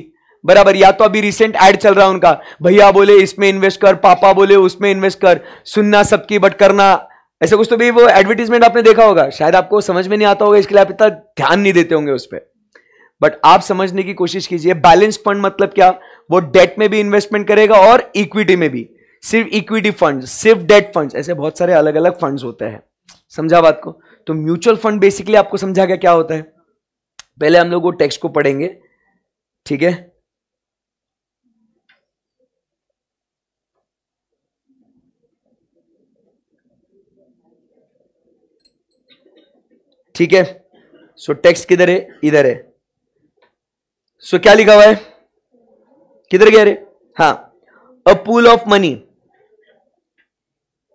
बराबर या तो अभी रिसेंट एड चल रहा है उनका भैया बोले इसमें इन्वेस्ट कर पापा बोले उसमें इन्वेस्ट कर सुनना सबकी बट करना ऐसा कुछ तो भी वो एडवर्टीजमेंट आपने देखा होगा शायद आपको समझ में नहीं आता होगा इसके लिए आप इतना ध्यान नहीं देते होंगे उस पर बट आप समझने की कोशिश कीजिए बैलेंस फंड मतलब क्या वो डेट में भी इन्वेस्टमेंट करेगा और इक्विटी में भी सिर्फ इक्विटी फंड सिर्फ डेट फंड ऐसे बहुत सारे अलग अलग फंड होते हैं समझा बात को तो म्यूचुअल फंड बेसिकली आपको समझा गया क्या होता है पहले हम लोग वो टेक्स्ट को पढ़ेंगे ठीक है ठीक है सो टेक्स्ट किधर है इधर है सो क्या लिखा हुआ है किधर गया रे हाँ a pool of money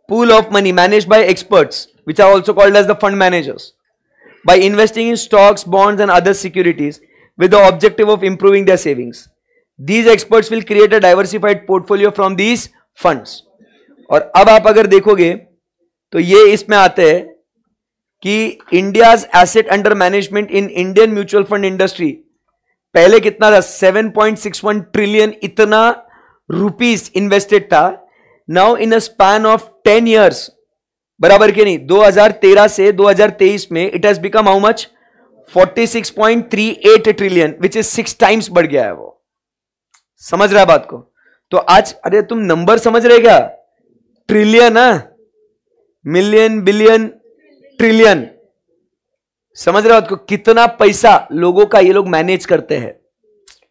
pool of money managed by experts which are also called as the fund managers by investing in stocks bonds and other securities with the objective of improving the savings these experts will create a diversified portfolio from these funds और अब आप अगर देखोगे तो ये इसमें आते हैं कि India's asset under management in Indian mutual fund industry पहले कितना था 7.61 ट्रिलियन इतना रुपीस इन्वेस्टेड था now in a span of 10 years बराबर के नहीं 2013 से 2023 में it has become how much 46.38 trillion which is six times बढ़ गया है वो समझ रहा है बात को तो आज अरे तुम नंबर समझ रहे क्या ट्रिलियन है मिलियन बिलियन ट्रिलियन समझ रहे हो आपको कितना पैसा लोगों का ये लोग मैनेज करते हैं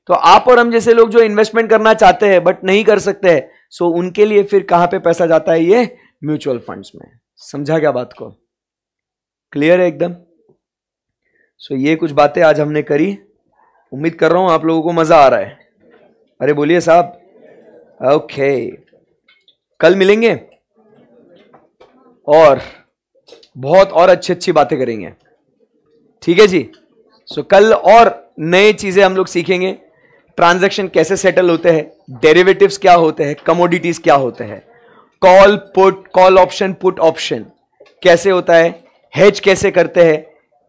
तो आप और हम जैसे लोग जो इन्वेस्टमेंट करना चाहते हैं बट नहीं कर सकते हैं सो उनके लिए फिर कहां पे पैसा जाता है ये म्यूचुअल फंड्स में समझा क्या बात को क्लियर है एकदम सो ये कुछ बातें आज हमने करी उम्मीद कर रहा हूं आप लोगों को मज़ा आ रहा है अरे बोलिए साहब ओके कल मिलेंगे और बहुत और अच्छी अच्छी बातें करेंगे ठीक है जी सो so, कल और नए चीजें हम लोग सीखेंगे ट्रांजैक्शन कैसे सेटल होते हैं डेरिवेटिव्स क्या होते हैं कमोडिटीज क्या होते हैं call put call option put option कैसे होता है हेज कैसे करते हैं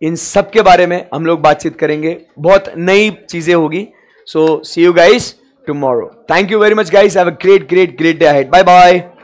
इन सब के बारे में हम लोग बातचीत करेंगे बहुत नई चीजें होगी so see you guys tomorrow thank you very much guys have a great great great day head bye bye